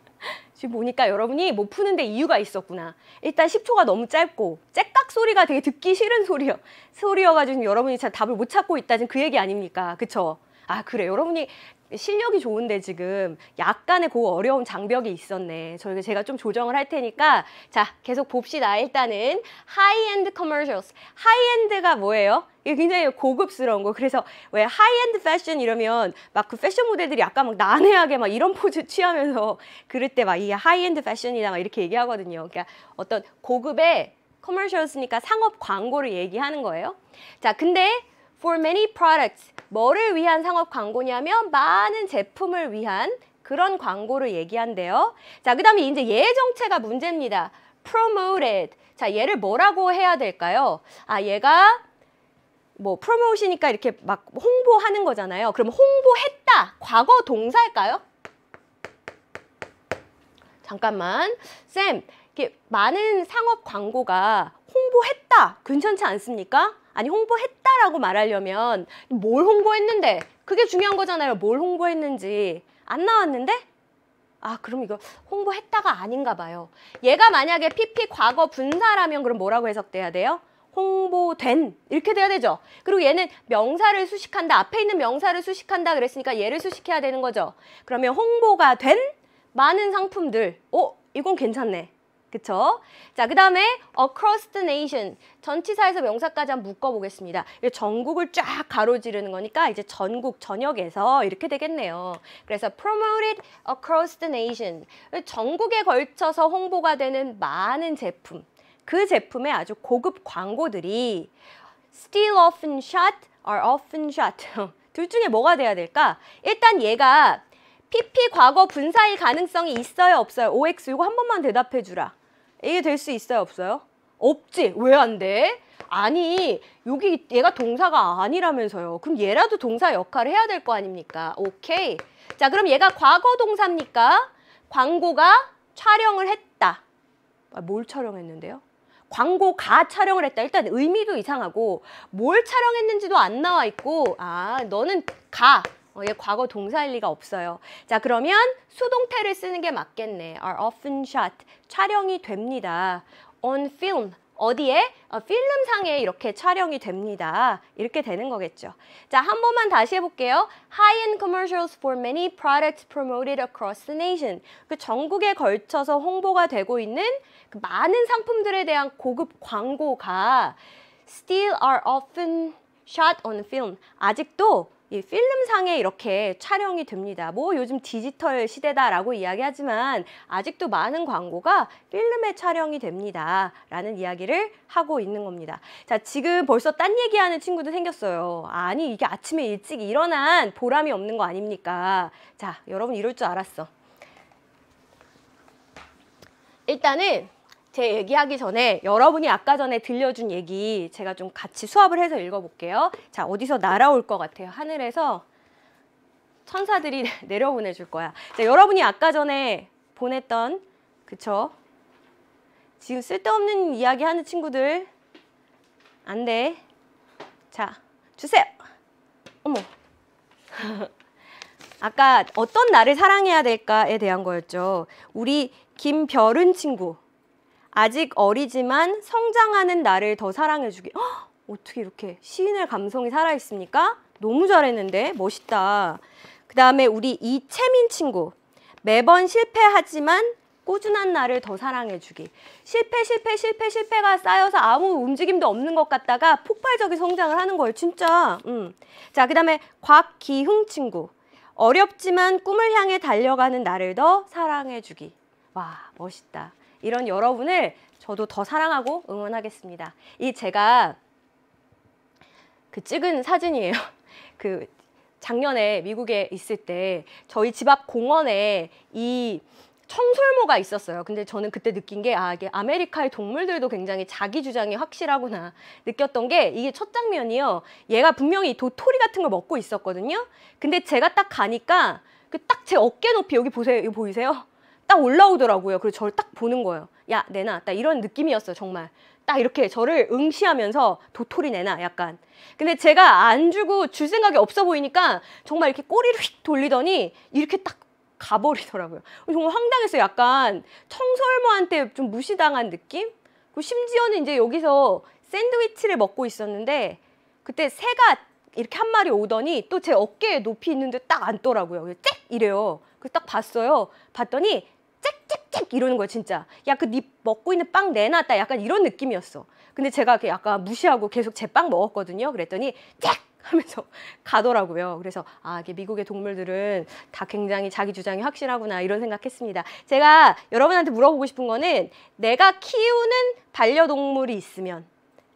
지금 보니까 여러분이 못 뭐 푸는데 이유가 있었구나. 일단 10초가 너무 짧고 째깍 소리가 되게 듣기 싫은 소리여. 소리여가지고 여러분이 답을 못 찾고 있다. 지금 그 얘기 아닙니까? 그쵸? 아 그래 여러분이 실력이 좋은데 지금 약간의 그 어려운 장벽이 있었네. 저희가 제가 좀 조정을 할 테니까 자 계속 봅시다. 일단은 하이엔드 커머셜스. 하이엔드가 뭐예요? 이게 굉장히 고급스러운 거. 그래서 왜 하이엔드 패션 이러면 막 그 패션 모델들이 약간 막 난해하게 막 이런 포즈 취하면서 그럴 때 막 이게 하이엔드 패션이다 막 이렇게 얘기하거든요. 그러니까 어떤 고급의 커머셜스니까 상업 광고를 얘기하는 거예요. 자, 근데 For many products, 뭐를 위한 상업 광고냐면 많은 제품을 위한 그런 광고를 얘기한대요. 자, 그 다음에 이제 예 정체가 문제입니다. promoted. 자, 얘를 뭐라고 해야 될까요? 아, 얘가 뭐 프로모션이니까 이렇게 막 홍보하는 거잖아요. 그럼 홍보했다. 과거 동사일까요? 잠깐만. 쌤, 이렇게 많은 상업 광고가 홍보했다. 괜찮지 않습니까? 아니 홍보했다라고 말하려면 뭘 홍보했는데 그게 중요한 거잖아요. 뭘 홍보했는지 안 나왔는데 아 그럼 이거 홍보했다가 아닌가 봐요. 얘가 만약에 PP 과거 분사라면 그럼 뭐라고 해석돼야 돼요? 홍보된 이렇게 돼야 되죠. 그리고 얘는 명사를 수식한다. 앞에 있는 명사를 수식한다 그랬으니까 얘를 수식해야 되는 거죠. 그러면 홍보가 된 많은 상품들. 어? 이건 괜찮네. 그쵸? 자, 그 다음에 across the nation. 전치사에서 명사까지 한 번 묶어보겠습니다. 전국을 쫙 가로지르는 거니까 이제 전국, 전역에서 이렇게 되겠네요. 그래서 promoted across the nation. 전국에 걸쳐서 홍보가 되는 많은 제품. 그 제품의 아주 고급 광고들이 still often shot are often shot. 둘 중에 뭐가 돼야 될까? 일단 얘가 PP 과거 분사일 가능성이 있어요 없어요? OX 이거 한 번만 대답해 주라. 이게 될 수 있어요 없어요? 없지 왜 안 돼? 아니 여기 얘가 동사가 아니라면서요 그럼 얘라도 동사 역할을 해야 될 거 아닙니까 오케이 자 그럼 얘가 과거 동사입니까 광고가 촬영을 했다 아, 뭘 촬영했는데요 광고가 촬영을 했다 일단 의미도 이상하고 뭘 촬영했는지도 안 나와 있고 아 너는 가 어, 얘 과거 동사일 리가 없어요. 자, 그러면 수동태를 쓰는 게 맞겠네. are often shot. 촬영이 됩니다. on film. 어디에? 어, 필름상에 이렇게 촬영이 됩니다. 이렇게 되는 거겠죠. 자, 한 번만 다시 해볼게요. High-end commercials for many products promoted across the nation. 그 전국에 걸쳐서 홍보가 되고 있는 그 많은 상품들에 대한 고급 광고가 still are often shot on film. 아직도 이 필름상에 이렇게 촬영이 됩니다. 뭐 요즘 디지털 시대다라고 이야기하지만 아직도 많은 광고가 필름에 촬영이 됩니다. 라는 이야기를 하고 있는 겁니다. 자, 지금 벌써 딴 얘기하는 친구도 생겼어요. 아니, 이게 아침에 일찍 일어난 보람이 없는 거 아닙니까? 자, 여러분 이럴 줄 알았어. 일단은 제 얘기하기 전에 여러분이 아까 전에 들려준 얘기 제가 좀 같이 수합을 해서 읽어볼게요. 자, 어디서 날아올 것 같아요? 하늘에서 천사들이 내려보내 줄 거야. 자, 여러분이 아까 전에 보냈던 그쵸? 지금 쓸데없는 이야기 하는 친구들 안 돼. 자, 주세요. 어머. 아까 어떤 나를 사랑해야 될까에 대한 거였죠. 우리 김별은 친구 아직 어리지만 성장하는 나를 더 사랑해주기. 허, 어떻게 이렇게 시인의 감성이 살아있습니까? 너무 잘했는데 멋있다. 그 다음에 우리 이채민 친구. 매번 실패하지만 꾸준한 나를 더 사랑해주기. 실패, 실패, 실패, 실패가 쌓여서 아무 움직임도 없는 것 같다가 폭발적인 성장을 하는 거예요. 진짜. 음. 자, 그 다음에 곽기흥 친구. 어렵지만 꿈을 향해 달려가는 나를 더 사랑해주기. 와, 멋있다. 이런 여러분을 저도 더 사랑하고 응원하겠습니다. 이 제가 그 찍은 사진이에요. 그 작년에 미국에 있을 때 저희 집 앞 공원에 이 청솔모가 있었어요. 근데 저는 그때 느낀 게 아, 이게 아메리카의 동물들도 굉장히 자기 주장이 확실하구나 느꼈던 게 이게 첫 장면이요. 얘가 분명히 도토리 같은 걸 먹고 있었거든요. 근데 제가 딱 가니까 그 딱 제 어깨 높이 여기 보세요. 여기 보이세요? 딱 올라오더라고요. 그래서 저를 딱 보는 거예요. 야, 내놔. 딱 이런 느낌이었어요, 정말. 딱 이렇게 저를 응시하면서 도토리 내놔, 약간. 근데 제가 안 주고 줄 생각이 없어 보이니까 정말 이렇게 꼬리를 휙 돌리더니 이렇게 딱 가버리더라고요. 정말 황당했어요. 약간 청설모한테 좀 무시당한 느낌? 그 심지어는 이제 여기서 샌드위치를 먹고 있었는데 그때 새가 이렇게 한 마리 오더니 또 제 어깨에 높이 있는데 딱 앉더라고요. 쨍! 이래요. 그 딱 봤어요. 봤더니 짹짹짹 이러는 거야 진짜 야 그 니 먹고 있는 빵 내놨다 약간 이런 느낌이었어 근데 제가 약간 무시하고 계속 제 빵 먹었거든요 그랬더니 짹 하면서 가더라고요. 그래서 아 이게 미국의 동물들은 다 굉장히 자기 주장이 확실하구나 이런 생각했습니다. 제가 여러분한테 물어보고 싶은 거는 내가 키우는 반려동물이 있으면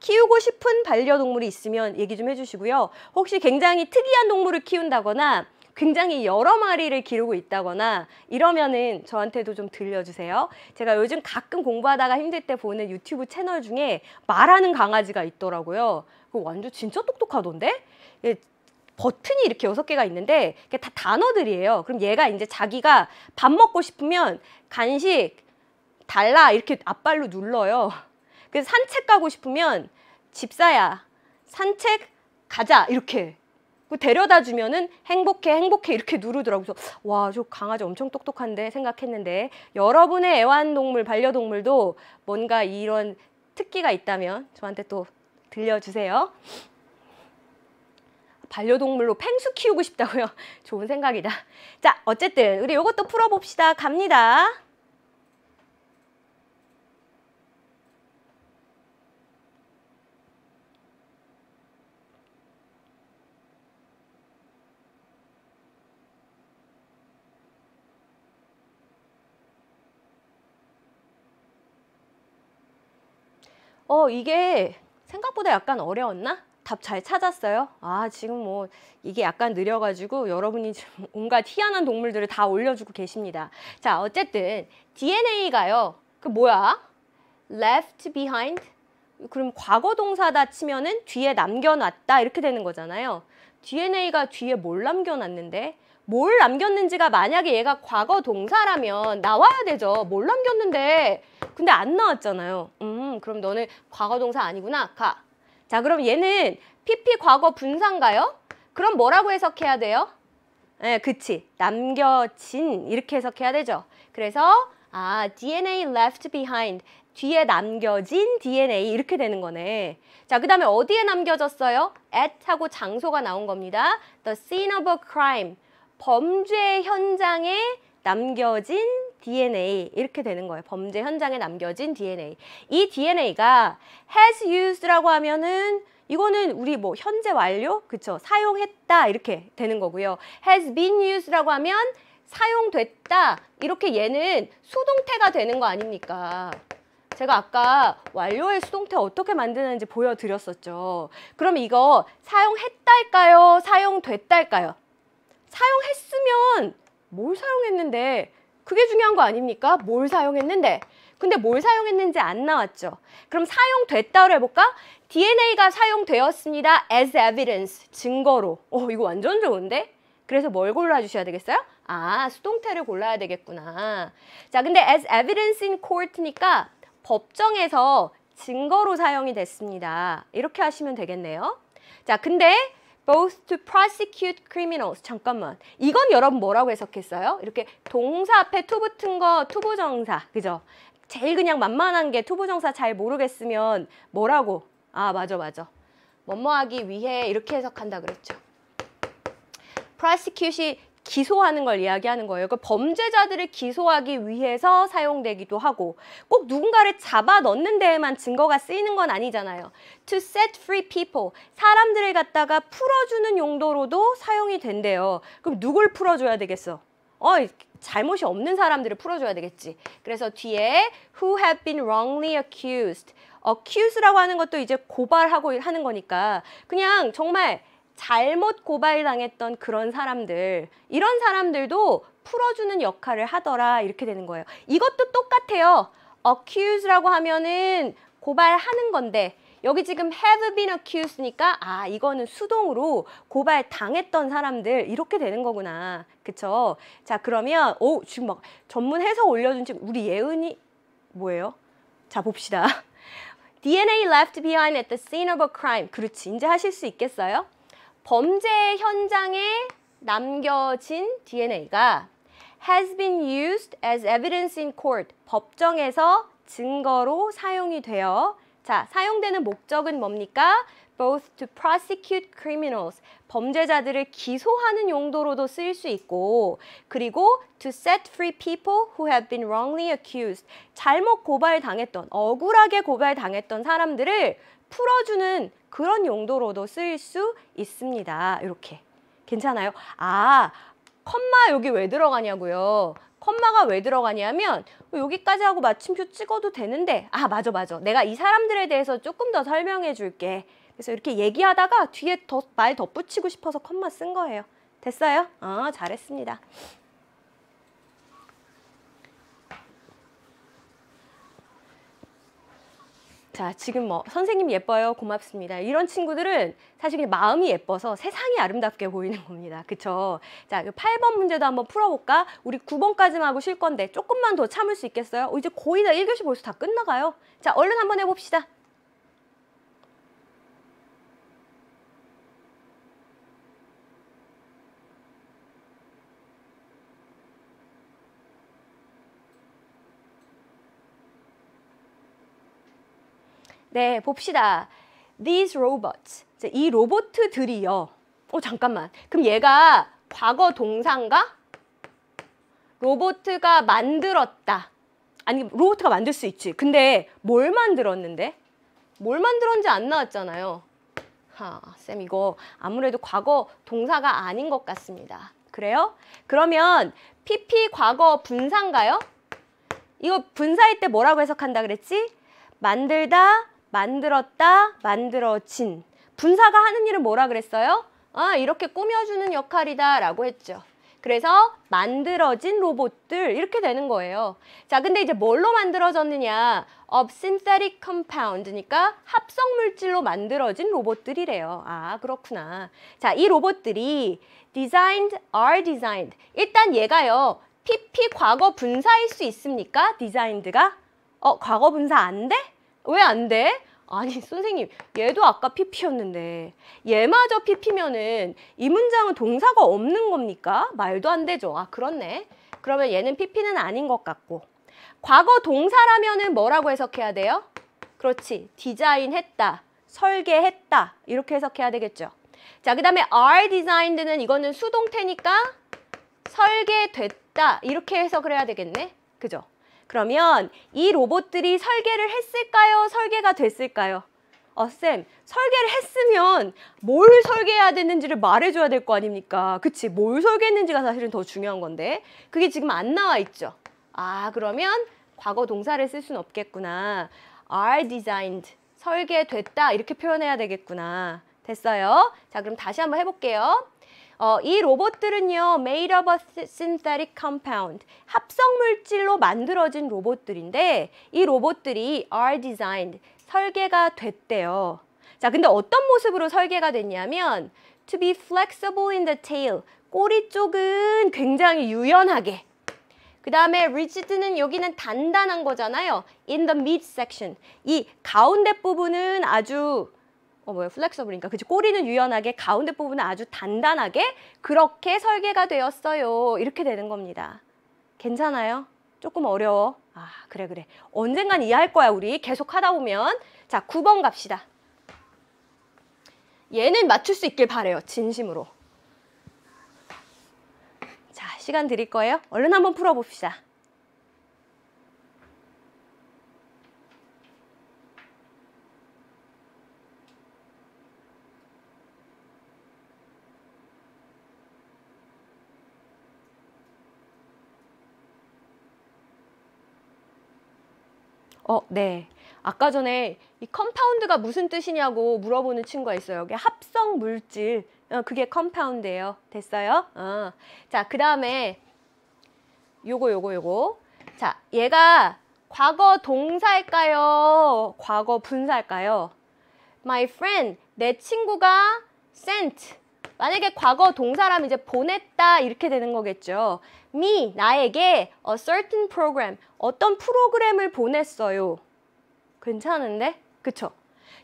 키우고 싶은 반려동물이 있으면 얘기 좀 해주시고요. 혹시 굉장히 특이한 동물을 키운다거나 굉장히 여러 마리를 기르고 있다거나 이러면은 저한테도 좀 들려주세요. 제가 요즘 가끔 공부하다가 힘들 때 보는 유튜브 채널 중에 말하는 강아지가 있더라고요. 그 완전 진짜 똑똑하던데? 예, 버튼이 이렇게 여섯 개가 있는데 이게 다 단어들이에요. 그럼 얘가 이제 자기가 밥 먹고 싶으면 간식 달라 이렇게 앞발로 눌러요. 그래서 산책 가고 싶으면 집사야 산책 가자 이렇게 그 데려다 주면은 행복해 행복해 이렇게 누르더라고요. 와 저 강아지 엄청 똑똑한데 생각했는데 여러분의 애완동물 반려동물도 뭔가 이런 특기가 있다면 저한테 또 들려주세요. 반려동물로 펭수 키우고 싶다고요. 좋은 생각이다. 자 어쨌든 우리 이것도 풀어봅시다. 갑니다. 어, 이게 생각보다 약간 어려웠나? 답 잘 찾았어요? 아, 지금 뭐 이게 약간 느려가지고 여러분이 지 온갖 희한한 동물들을 다 올려주고 계십니다. 자, 어쨌든 DNA가요. 그 뭐야? left behind? 그럼 과거 동사다 치면은 뒤에 남겨놨다 이렇게 되는 거잖아요. DNA가 뒤에 뭘 남겨놨는데? 뭘 남겼는지가 만약에 얘가 과거 동사라면 나와야 되죠. 뭘 남겼는데 근데 안 나왔잖아요. 음 그럼 너는 과거 동사 아니구나. 가. 자 그럼 얘는 PP 과거 분사인가요? 그럼 뭐라고 해석해야 돼요? 예, 그치. 남겨진 이렇게 해석해야 되죠. 그래서 아 DNA left behind 뒤에 남겨진 DNA 이렇게 되는 거네. 자, 그 다음에 어디에 남겨졌어요? at 하고 장소가 나온 겁니다. The scene of a crime. 범죄 현장에 남겨진 DNA 이렇게 되는 거예요. 범죄 현장에 남겨진 DNA. 이 DNA가 has used라고 하면은 이거는 우리 뭐 현재 완료 그죠 사용했다 이렇게 되는 거고요. has been used라고 하면 사용됐다 이렇게 얘는 수동태가 되는 거 아닙니까? 제가 아까 완료의 수동태 어떻게 만드는지 보여드렸었죠. 그럼 이거 사용했달까요? 사용됐달까요? 사용했으면 뭘 사용했는데 그게 중요한 거 아닙니까? 뭘 사용했는데 근데 뭘 사용했는지 안 나왔죠. 그럼 사용됐다로 해볼까? DNA가 사용되었습니다. as evidence, 증거로. 어, 이거 완전 좋은데? 그래서 뭘 골라주셔야 되겠어요? 아, 수동태를 골라야 되겠구나. 자, 근데 as evidence in court니까 법정에서 증거로 사용이 됐습니다. 이렇게 하시면 되겠네요. 자, 근데 both to prosecute criminals. 잠깐만. 이건 여러분 뭐라고 해석했어요? 이렇게 동사 앞에 to 붙은 거 투부정사. 그죠? 제일 그냥 만만한 게 투부정사 잘 모르겠으면 뭐라고? 아, 맞아, 맞아. 뭐뭐 하기 위해 이렇게 해석한다 그랬죠. prosecute이 기소하는 걸 이야기하는 거예요. 그 범죄자들을 기소하기 위해서 사용되기도 하고 꼭 누군가를 잡아 넣는 데에만 증거가 쓰이는 건 아니잖아요. To set free people, 사람들을 갖다가 풀어주는 용도로도 사용이 된대요. 그럼 누굴 풀어줘야 되겠어? 어, 잘못이 없는 사람들을 풀어줘야 되겠지. 그래서 뒤에 who have been wrongly accused, accuse라고 하는 것도 이제 고발하고 하는 거니까 그냥 정말 잘못 고발당했던 그런 사람들 이런 사람들도 풀어주는 역할을 하더라 이렇게 되는 거예요. 이것도 똑같아요. accuse라고 하면은 고발하는 건데 여기 지금 have been accused니까 아 이거는 수동으로 고발 당했던 사람들 이렇게 되는 거구나 그쵸 자 그러면 오 지금 막 전문 해석 올려준 지금 우리 예은이 뭐예요 자 봅시다 DNA left behind at the scene of a crime 그렇지 이제 하실 수 있겠어요 범죄 현장에 남겨진 DNA가 has been used as evidence in court. 법정에서 증거로 사용이 되어 자, 사용되는 목적은 뭡니까? both to prosecute criminals, 범죄자들을 기소하는 용도로도 쓸 수 있고 그리고 to set free people who have been wrongly accused, 잘못 고발당했던, 억울하게 고발당했던 사람들을 풀어주는 그런 용도로도 쓰일 수 있습니다. 이렇게 괜찮아요? 아 컴마 여기 왜 들어가냐고요. 컴마가 왜 들어가냐면 여기까지 하고 마침표 찍어도 되는데 아 맞아 맞아 내가 이 사람들에 대해서 조금 더 설명해 줄게 그래서 이렇게 얘기하다가 뒤에 더, 말 덧붙이고 싶어서 컴마 쓴 거예요 됐어요? 아 잘했습니다 자, 지금 뭐 선생님 예뻐요, 고맙습니다. 이런 친구들은 사실 그냥 마음이 예뻐서 세상이 아름답게 보이는 겁니다. 그렇죠 자, 8번 그 문제도 한번 풀어볼까? 우리 9번까지만 하고 쉴 건데 조금만 더 참을 수 있겠어요? 어, 이제 거의 다 1교시 벌써 다 끝나가요. 자, 얼른 한번 해봅시다. 네, 봅시다. These robots. 이 로봇들이요. 어, 잠깐만. 그럼 얘가 과거 동사인가? 로봇가 만들었다. 아니, 로봇가 만들 수 있지. 근데 뭘 만들었는데? 뭘 만들었는지 안 나왔잖아요. 하, 쌤 이거 아무래도 과거 동사가 아닌 것 같습니다. 그래요? 그러면 PP 과거 분사인가요? 이거 분사일 때 뭐라고 해석한다 그랬지? 만들다, 만들었다, 만들어진. 분사가 하는 일은 뭐라 그랬어요? 아, 이렇게 꾸며주는 역할이다 라고 했죠. 그래서 만들어진 로봇들 이렇게 되는 거예요. 자, 근데 이제 뭘로 만들어졌느냐? of synthetic compound니까 합성 물질로 만들어진 로봇들이래요. 아, 그렇구나. 자, 이 로봇들이 designed, are designed. 일단 얘가요. PP 과거 분사일 수 있습니까? designed가? 어, 과거 분사 안 돼? 왜안 돼? 아니 선생님 얘도 아까 PP였는데 얘마저 PP면은 이 문장은 동사가 없는 겁니까? 말도 안 되죠. 아 그렇네. 그러면 얘는 PP는 아닌 것 같고 과거 동사라면은 뭐라고 해석해야 돼요? 그렇지. 디자인했다. 설계했다. 이렇게 해석해야 되겠죠. 자, 그 다음에 are designed는 이거는 수동태니까 설계됐다. 이렇게 해석을 해야 되겠네. 그죠? 그러면 이 로봇들이 설계를 했을까요? 설계가 됐을까요? 어, 쌤, 설계를 했으면 뭘 설계해야 되는지를 말해줘야 될 거 아닙니까? 그치, 뭘 설계했는지가 사실은 더 중요한 건데 그게 지금 안 나와 있죠. 아, 그러면 과거 동사를 쓸 수는 없겠구나. are designed, 설계됐다 이렇게 표현해야 되겠구나. 됐어요? 자, 그럼 다시 한번 해볼게요. 어, 이 로봇들은요, made of a synthetic compound, 합성 물질로 만들어진 로봇들인데 이 로봇들이 are designed, 설계가 됐대요. 자, 근데 어떤 모습으로 설계가 됐냐면 to be flexible in the tail, 꼬리 쪽은 굉장히 유연하게 그 다음에 rigid는 여기는 단단한 거잖아요. in the midsection. 이 가운데 부분은 아주 어 뭐야 플렉서블인가 그치 꼬리는 유연하게 가운데 부분은 아주 단단하게 그렇게 설계가 되었어요 이렇게 되는 겁니다 괜찮아요 조금 어려워 아 그래 그래 언젠간 이해할 거야 우리 계속 하다 보면 자 9번 갑시다 얘는 맞출 수 있길 바래요 진심으로 자 시간 드릴 거예요 얼른 한번 풀어봅시다 어, 네. 아까 전에 이 컴파운드가 무슨 뜻이냐고 물어보는 친구가 있어요. 이게 합성 물질. 어, 그게 컴파운드예요. 됐어요? 어. 자, 그 다음에 요거 요거 요거. 자, 얘가 과거 동사일까요? 과거 분사일까요? My friend, 내 친구가 sent 만약에 과거 동사라면 이제 보냈다 이렇게 되는 거겠죠. me 나에게 a certain program 어떤 프로그램을 보냈어요. 괜찮은데? 그쵸?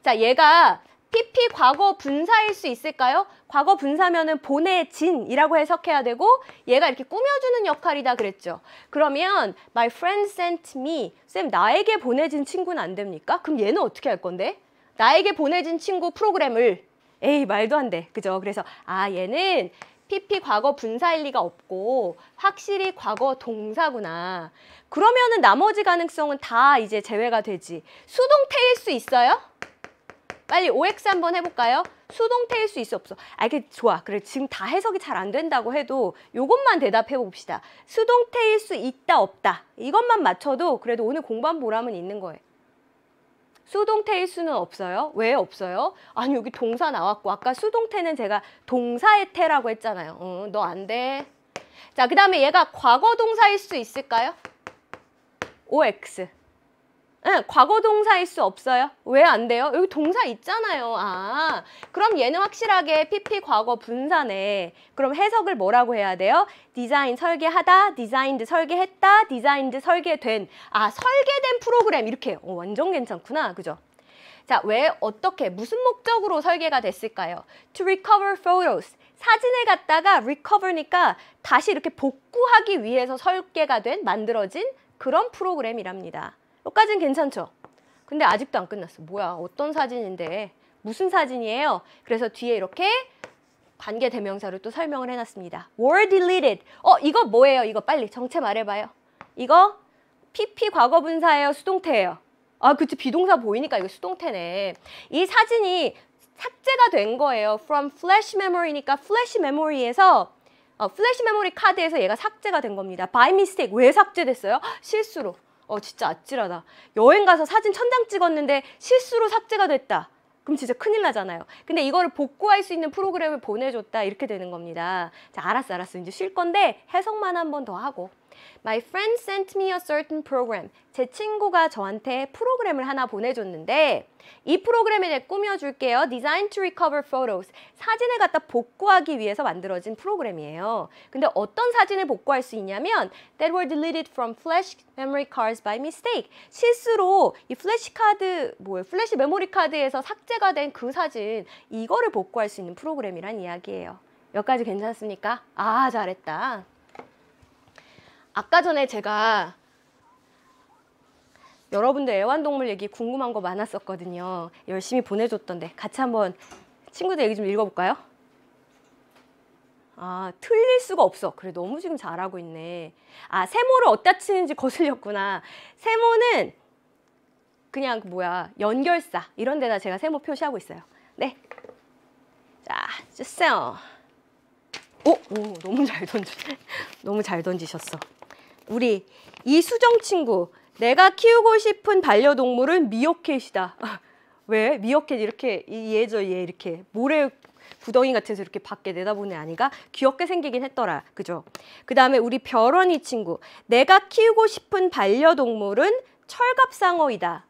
자, 얘가 PP 과거 분사일 수 있을까요? 과거 분사면은 보내진이라고 해석해야 되고 얘가 이렇게 꾸며주는 역할이다 그랬죠. 그러면 my friend sent me 쌤 나에게 보내진 친구는 안 됩니까? 그럼 얘는 어떻게 할 건데? 나에게 보내진 친구 프로그램을 에이 말도 안 돼. 그죠? 그래서 아 얘는 PP 과거 분사일 리가 없고 확실히 과거 동사구나. 그러면은 나머지 가능성은 다 이제 제외가 되지. 수동태일 수 있어요? 빨리 OX 한번 해볼까요? 수동태일 수 있어 없어. 아 이게 좋아. 그래 지금 다 해석이 잘 안 된다고 해도 요것만 대답해 봅시다. 수동태일 수 있다 없다. 이것만 맞춰도 그래도 오늘 공부한 보람은 있는 거예요. 수동태일 수는 없어요. 왜 없어요? 아니 여기 동사 나왔고 아까 수동태는 제가 동사의 태라고 했잖아요. 어, 너 안 돼. 자, 그 다음에 얘가 과거 동사일 수 있을까요? OX. 네, 과거 동사일 수 없어요? 왜 안 돼요? 여기 동사 있잖아요. 아, 그럼 얘는 확실하게 PP 과거 분사네. 그럼 해석을 뭐라고 해야 돼요? 디자인 설계하다, 디자인드 설계했다, 디자인드 설계된. 아, 설계된 프로그램 이렇게. 어, 완전 괜찮구나. 그죠? 자, 왜, 어떻게, 무슨 목적으로 설계가 됐을까요? To recover photos. 사진을 갖다가 recover니까 다시 이렇게 복구하기 위해서 설계가 된, 만들어진 그런 프로그램이랍니다. 여기까지는 괜찮죠? 근데 아직도 안 끝났어. 뭐야, 어떤 사진인데 무슨 사진이에요? 그래서 뒤에 이렇게 관계 대명사로 또 설명을 해놨습니다. were deleted. 어, 이거 뭐예요? 이거 빨리 정체 말해봐요. 이거 PP 과거분사예요? 수동태예요? 아, 그치. 비동사 보이니까 이거 수동태네. 이 사진이 삭제가 된 거예요. from flash memory니까 flash memory에서 어, 플래시 메모리 카드에서 얘가 삭제가 된 겁니다. by mistake. 왜 삭제됐어요? 실수로. 어 진짜 아찔하다. 여행 가서 사진 천장 찍었는데 실수로 삭제가 됐다. 그럼 진짜 큰일 나잖아요. 근데 이거를 복구할 수 있는 프로그램을 보내줬다 이렇게 되는 겁니다. 자, 알았어, 알았어. 이제 쉴 건데 해석만 한 번 더 하고. My friend sent me a certain program. 제 친구가 저한테 프로그램을 하나 보내줬는데 이 프로그램을 꾸며줄게요. Design to Recover Photos. 사진을 갖다 복구하기 위해서 만들어진 프로그램이에요. 근데 어떤 사진을 복구할 수 있냐면 That were deleted from flash memory cards by mistake. 실수로 이 플래시 카드, 뭐 플래시 메모리 카드에서 삭제가 된 그 사진 이거를 복구할 수 있는 프로그램이란 이야기예요. 여기까지 괜찮습니까? 아 잘했다. 아까 전에 제가 여러분들 애완동물 얘기 궁금한 거 많았었거든요. 열심히 보내줬던데 같이 한번 친구들 얘기 좀 읽어볼까요? 아, 틀릴 수가 없어. 그래, 너무 지금 잘하고 있네. 아, 세모를 어디다 치는지 거슬렸구나. 세모는 그냥 그 뭐야, 연결사 이런 데다 제가 세모 표시하고 있어요. 네. 자, 주세요. 오, 어? 오, 너무 잘 던지, 너무 잘 던지셨어. 우리 이수정 친구 내가 키우고 싶은 반려동물은 미어캣이다. 왜? 미어캣 이렇게 얘죠 얘 이렇게 모래 구덩이 같은 데서 이렇게 밖에 내다보는 아니가 귀엽게 생기긴 했더라. 그죠? 그 다음에 우리 별원이 친구 내가 키우고 싶은 반려동물은 철갑상어이다.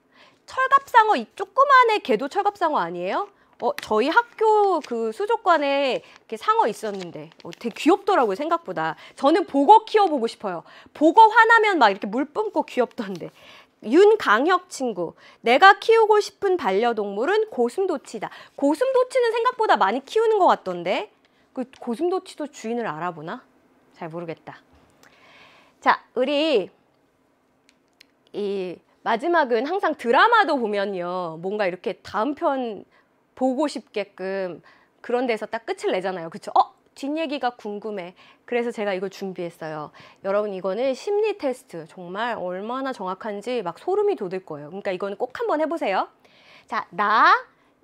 철갑상어 이 조그만의 개도 철갑상어 아니에요? 어, 저희 학교 그 수족관에 이렇게 상어 있었는데 어, 되게 귀엽더라고요 생각보다 저는 보거 키워보고 싶어요 보거 화나면 막 이렇게 물 뿜고 귀엽던데 윤강혁 친구 내가 키우고 싶은 반려동물은 고슴도치다 고슴도치는 생각보다 많이 키우는 것 같던데 그 고슴도치도 주인을 알아보나? 잘 모르겠다 자 우리 이 마지막은 항상 드라마도 보면요 뭔가 이렇게 다음 편 보고 싶게끔 그런 데서 딱 끝을 내잖아요. 그쵸? 어? 뒷얘기가 궁금해. 그래서 제가 이걸 준비했어요. 여러분 이거는 심리 테스트 정말 얼마나 정확한지 막 소름이 돋을 거예요. 그러니까 이거는 꼭 한번 해보세요. 자, 나,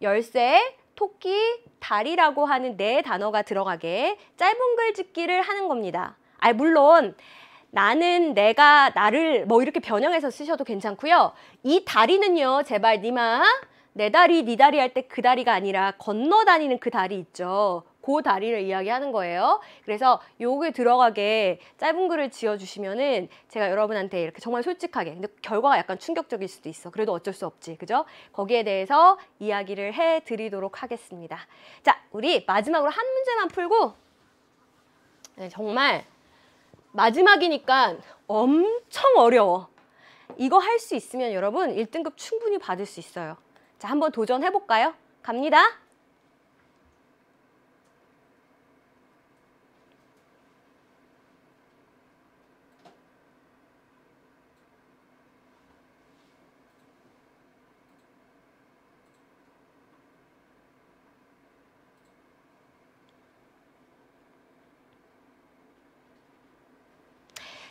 열쇠, 토끼, 달이라고 하는 네 단어가 들어가게 짧은 글짓기를 하는 겁니다. 아, 물론 나는 내가 나를 뭐 이렇게 변형해서 쓰셔도 괜찮고요. 이 다리는요, 제발 니마 내 다리 네 다리 할 때 그 다리가 아니라 건너 다니는 그 다리 있죠. 그 다리를 이야기하는 거예요. 그래서 요게 들어가게 짧은 글을 지어주시면은 제가 여러분한테 이렇게 정말 솔직하게 근데 결과가 약간 충격적일 수도 있어. 그래도 어쩔 수 없지. 그죠? 거기에 대해서 이야기를 해드리도록 하겠습니다. 자, 우리 마지막으로 한 문제만 풀고 네, 정말 마지막이니까 엄청 어려워. 이거 할 수 있으면 여러분 1등급 충분히 받을 수 있어요. 자, 한번 도전해 볼까요? 갑니다.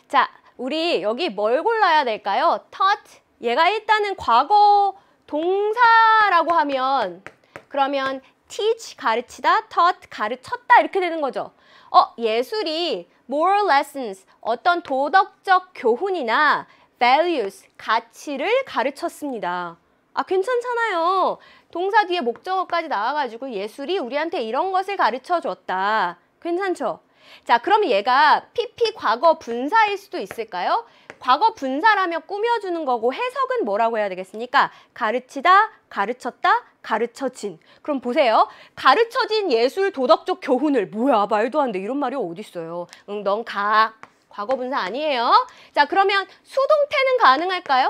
자, 우리 여기 뭘 골라야 될까요? t a u g h 얘가 일단은 과거 동사라고 하면 그러면 teach 가르치다, taught 가르쳤다 이렇게 되는 거죠. 어, 예술이 moral lessons 어떤 도덕적 교훈이나 values 가치를 가르쳤습니다. 아, 괜찮잖아요. 동사 뒤에 목적어까지 나와가지고 예술이 우리한테 이런 것을 가르쳐 줬다. 괜찮죠? 자, 그럼 얘가 PP 과거 분사일 수도 있을까요? 과거 분사라며 꾸며주는 거고 해석은 뭐라고 해야 되겠습니까? 가르치다, 가르쳤다, 가르쳐진. 그럼 보세요. 가르쳐진 예술 도덕적 교훈을 뭐야 말도 안 돼. 이런 말이 어딨어요. 응, 넌 가. 과거 분사 아니에요. 자 그러면 수동태는 가능할까요?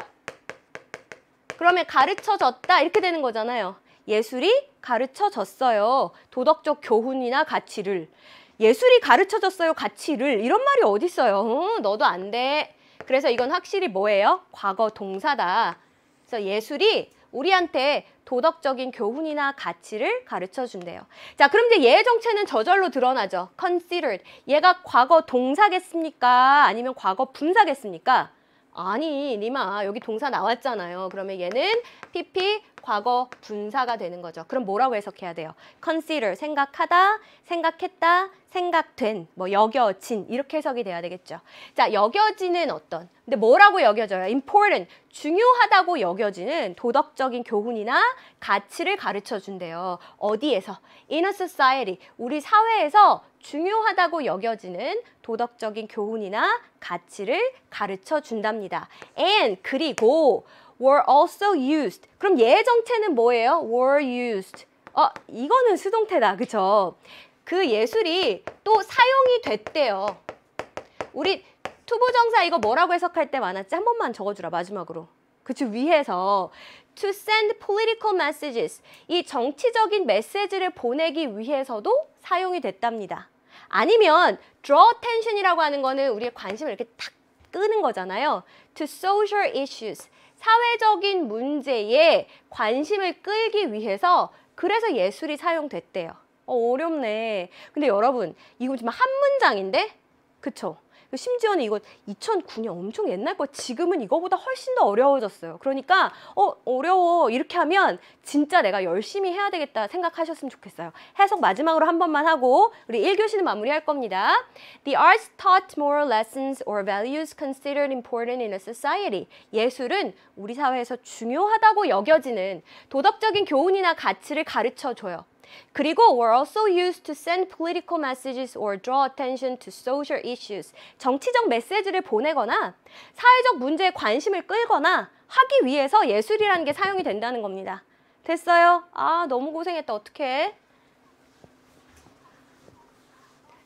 그러면 가르쳐졌다 이렇게 되는 거잖아요. 예술이 가르쳐졌어요. 도덕적 교훈이나 가치를. 예술이 가르쳐졌어요. 가치를. 이런 말이 어딨어요. 응, 너도 안 돼. 그래서 이건 확실히 뭐예요? 과거 동사다. 그래서 예술이 우리한테 도덕적인 교훈이나 가치를 가르쳐 준대요. 자, 그럼 이제 얘의 정체는 저절로 드러나죠. considered. 얘가 과거 동사겠습니까? 아니면 과거 분사겠습니까? 아니, 니아 여기 동사 나왔잖아요. 그러면 얘는 PP 과거 분사가 되는 거죠. 그럼 뭐라고 해석해야 돼요? consider 생각하다, 생각했다, 생각된, 뭐 여겨진 이렇게 해석이 돼야 되겠죠. 자, 여겨지는 어떤, 근데 뭐라고 여겨져요? important, 중요하다고 여겨지는 도덕적인 교훈이나 가치를 가르쳐 준대요. 어디에서? in a society, 우리 사회에서 중요하다고 여겨지는 도덕적인 교훈이나 가치를 가르쳐 준답니다. and, 그리고 were also used. 그럼 예정체는 뭐예요? were used. 어, 이거는 수동태다. 그쵸? 그 예술이 또 사용이 됐대요. 우리 투부정사 이거 뭐라고 해석할 때 많았지? 한 번만 적어주라 마지막으로. 그치 위에서 to send political messages 이 정치적인 메시지를 보내기 위해서도 사용이 됐답니다. 아니면 draw attention이라고 하는 거는 우리의 관심을 이렇게 탁 끄는 거잖아요. to social issues 사회적인 문제에 관심을 끌기 위해서 그래서 예술이 사용됐대요. 어, 어렵네. 근데 여러분, 이거 지금 한 문장인데? 그쵸? 심지어는 이거 2009년 엄청 옛날 거 지금은 이거보다 훨씬 더 어려워졌어요. 그러니까 어 어려워 이렇게 하면 진짜 내가 열심히 해야 되겠다 생각하셨으면 좋겠어요. 해석 마지막으로 한 번만 하고 우리 1교시는 마무리할 겁니다. The arts taught moral lessons or values considered important in a society. 예술은 우리 사회에서 중요하다고 여겨지는 도덕적인 교훈이나 가치를 가르쳐 줘요. 그리고 we're also used to send political messages or draw attention to social issues. 정치적 메시지를 보내거나 사회적 문제에 관심을 끌거나 하기 위해서 예술이라는 게 사용이 된다는 겁니다. 됐어요? 아, 너무 고생했다. 어떡해?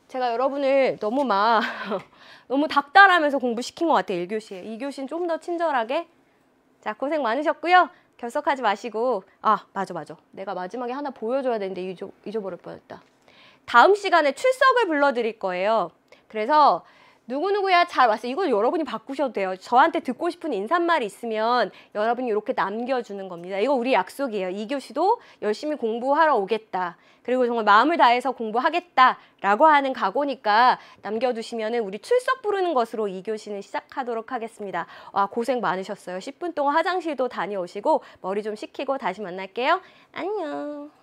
제가 여러분을 너무 막 너무 닥달하면서 공부시킨 것 같아요. 1교시에. 2교시는 좀 더 친절하게. 자, 고생 많으셨고요. 결석하지 마시고 아 맞아 맞아 내가 마지막에 하나 보여줘야 되는데 잊어, 잊어버릴 뻔했다 다음 시간에 출석을 불러드릴 거예요 그래서 누구누구야 잘 왔어 이건 여러분이 바꾸셔도 돼요 저한테 듣고 싶은 인사말 있으면 여러분이 이렇게 남겨주는 겁니다 이거 우리 약속이에요 이 교시도 열심히 공부하러 오겠다 그리고 정말 마음을 다해서 공부하겠다라고 하는 각오니까 남겨두시면 우리 출석 부르는 것으로 이교시는 시작하도록 하겠습니다. 와 고생 많으셨어요. 10분 동안 화장실도 다녀오시고 머리 좀 식히고 다시 만날게요. 안녕.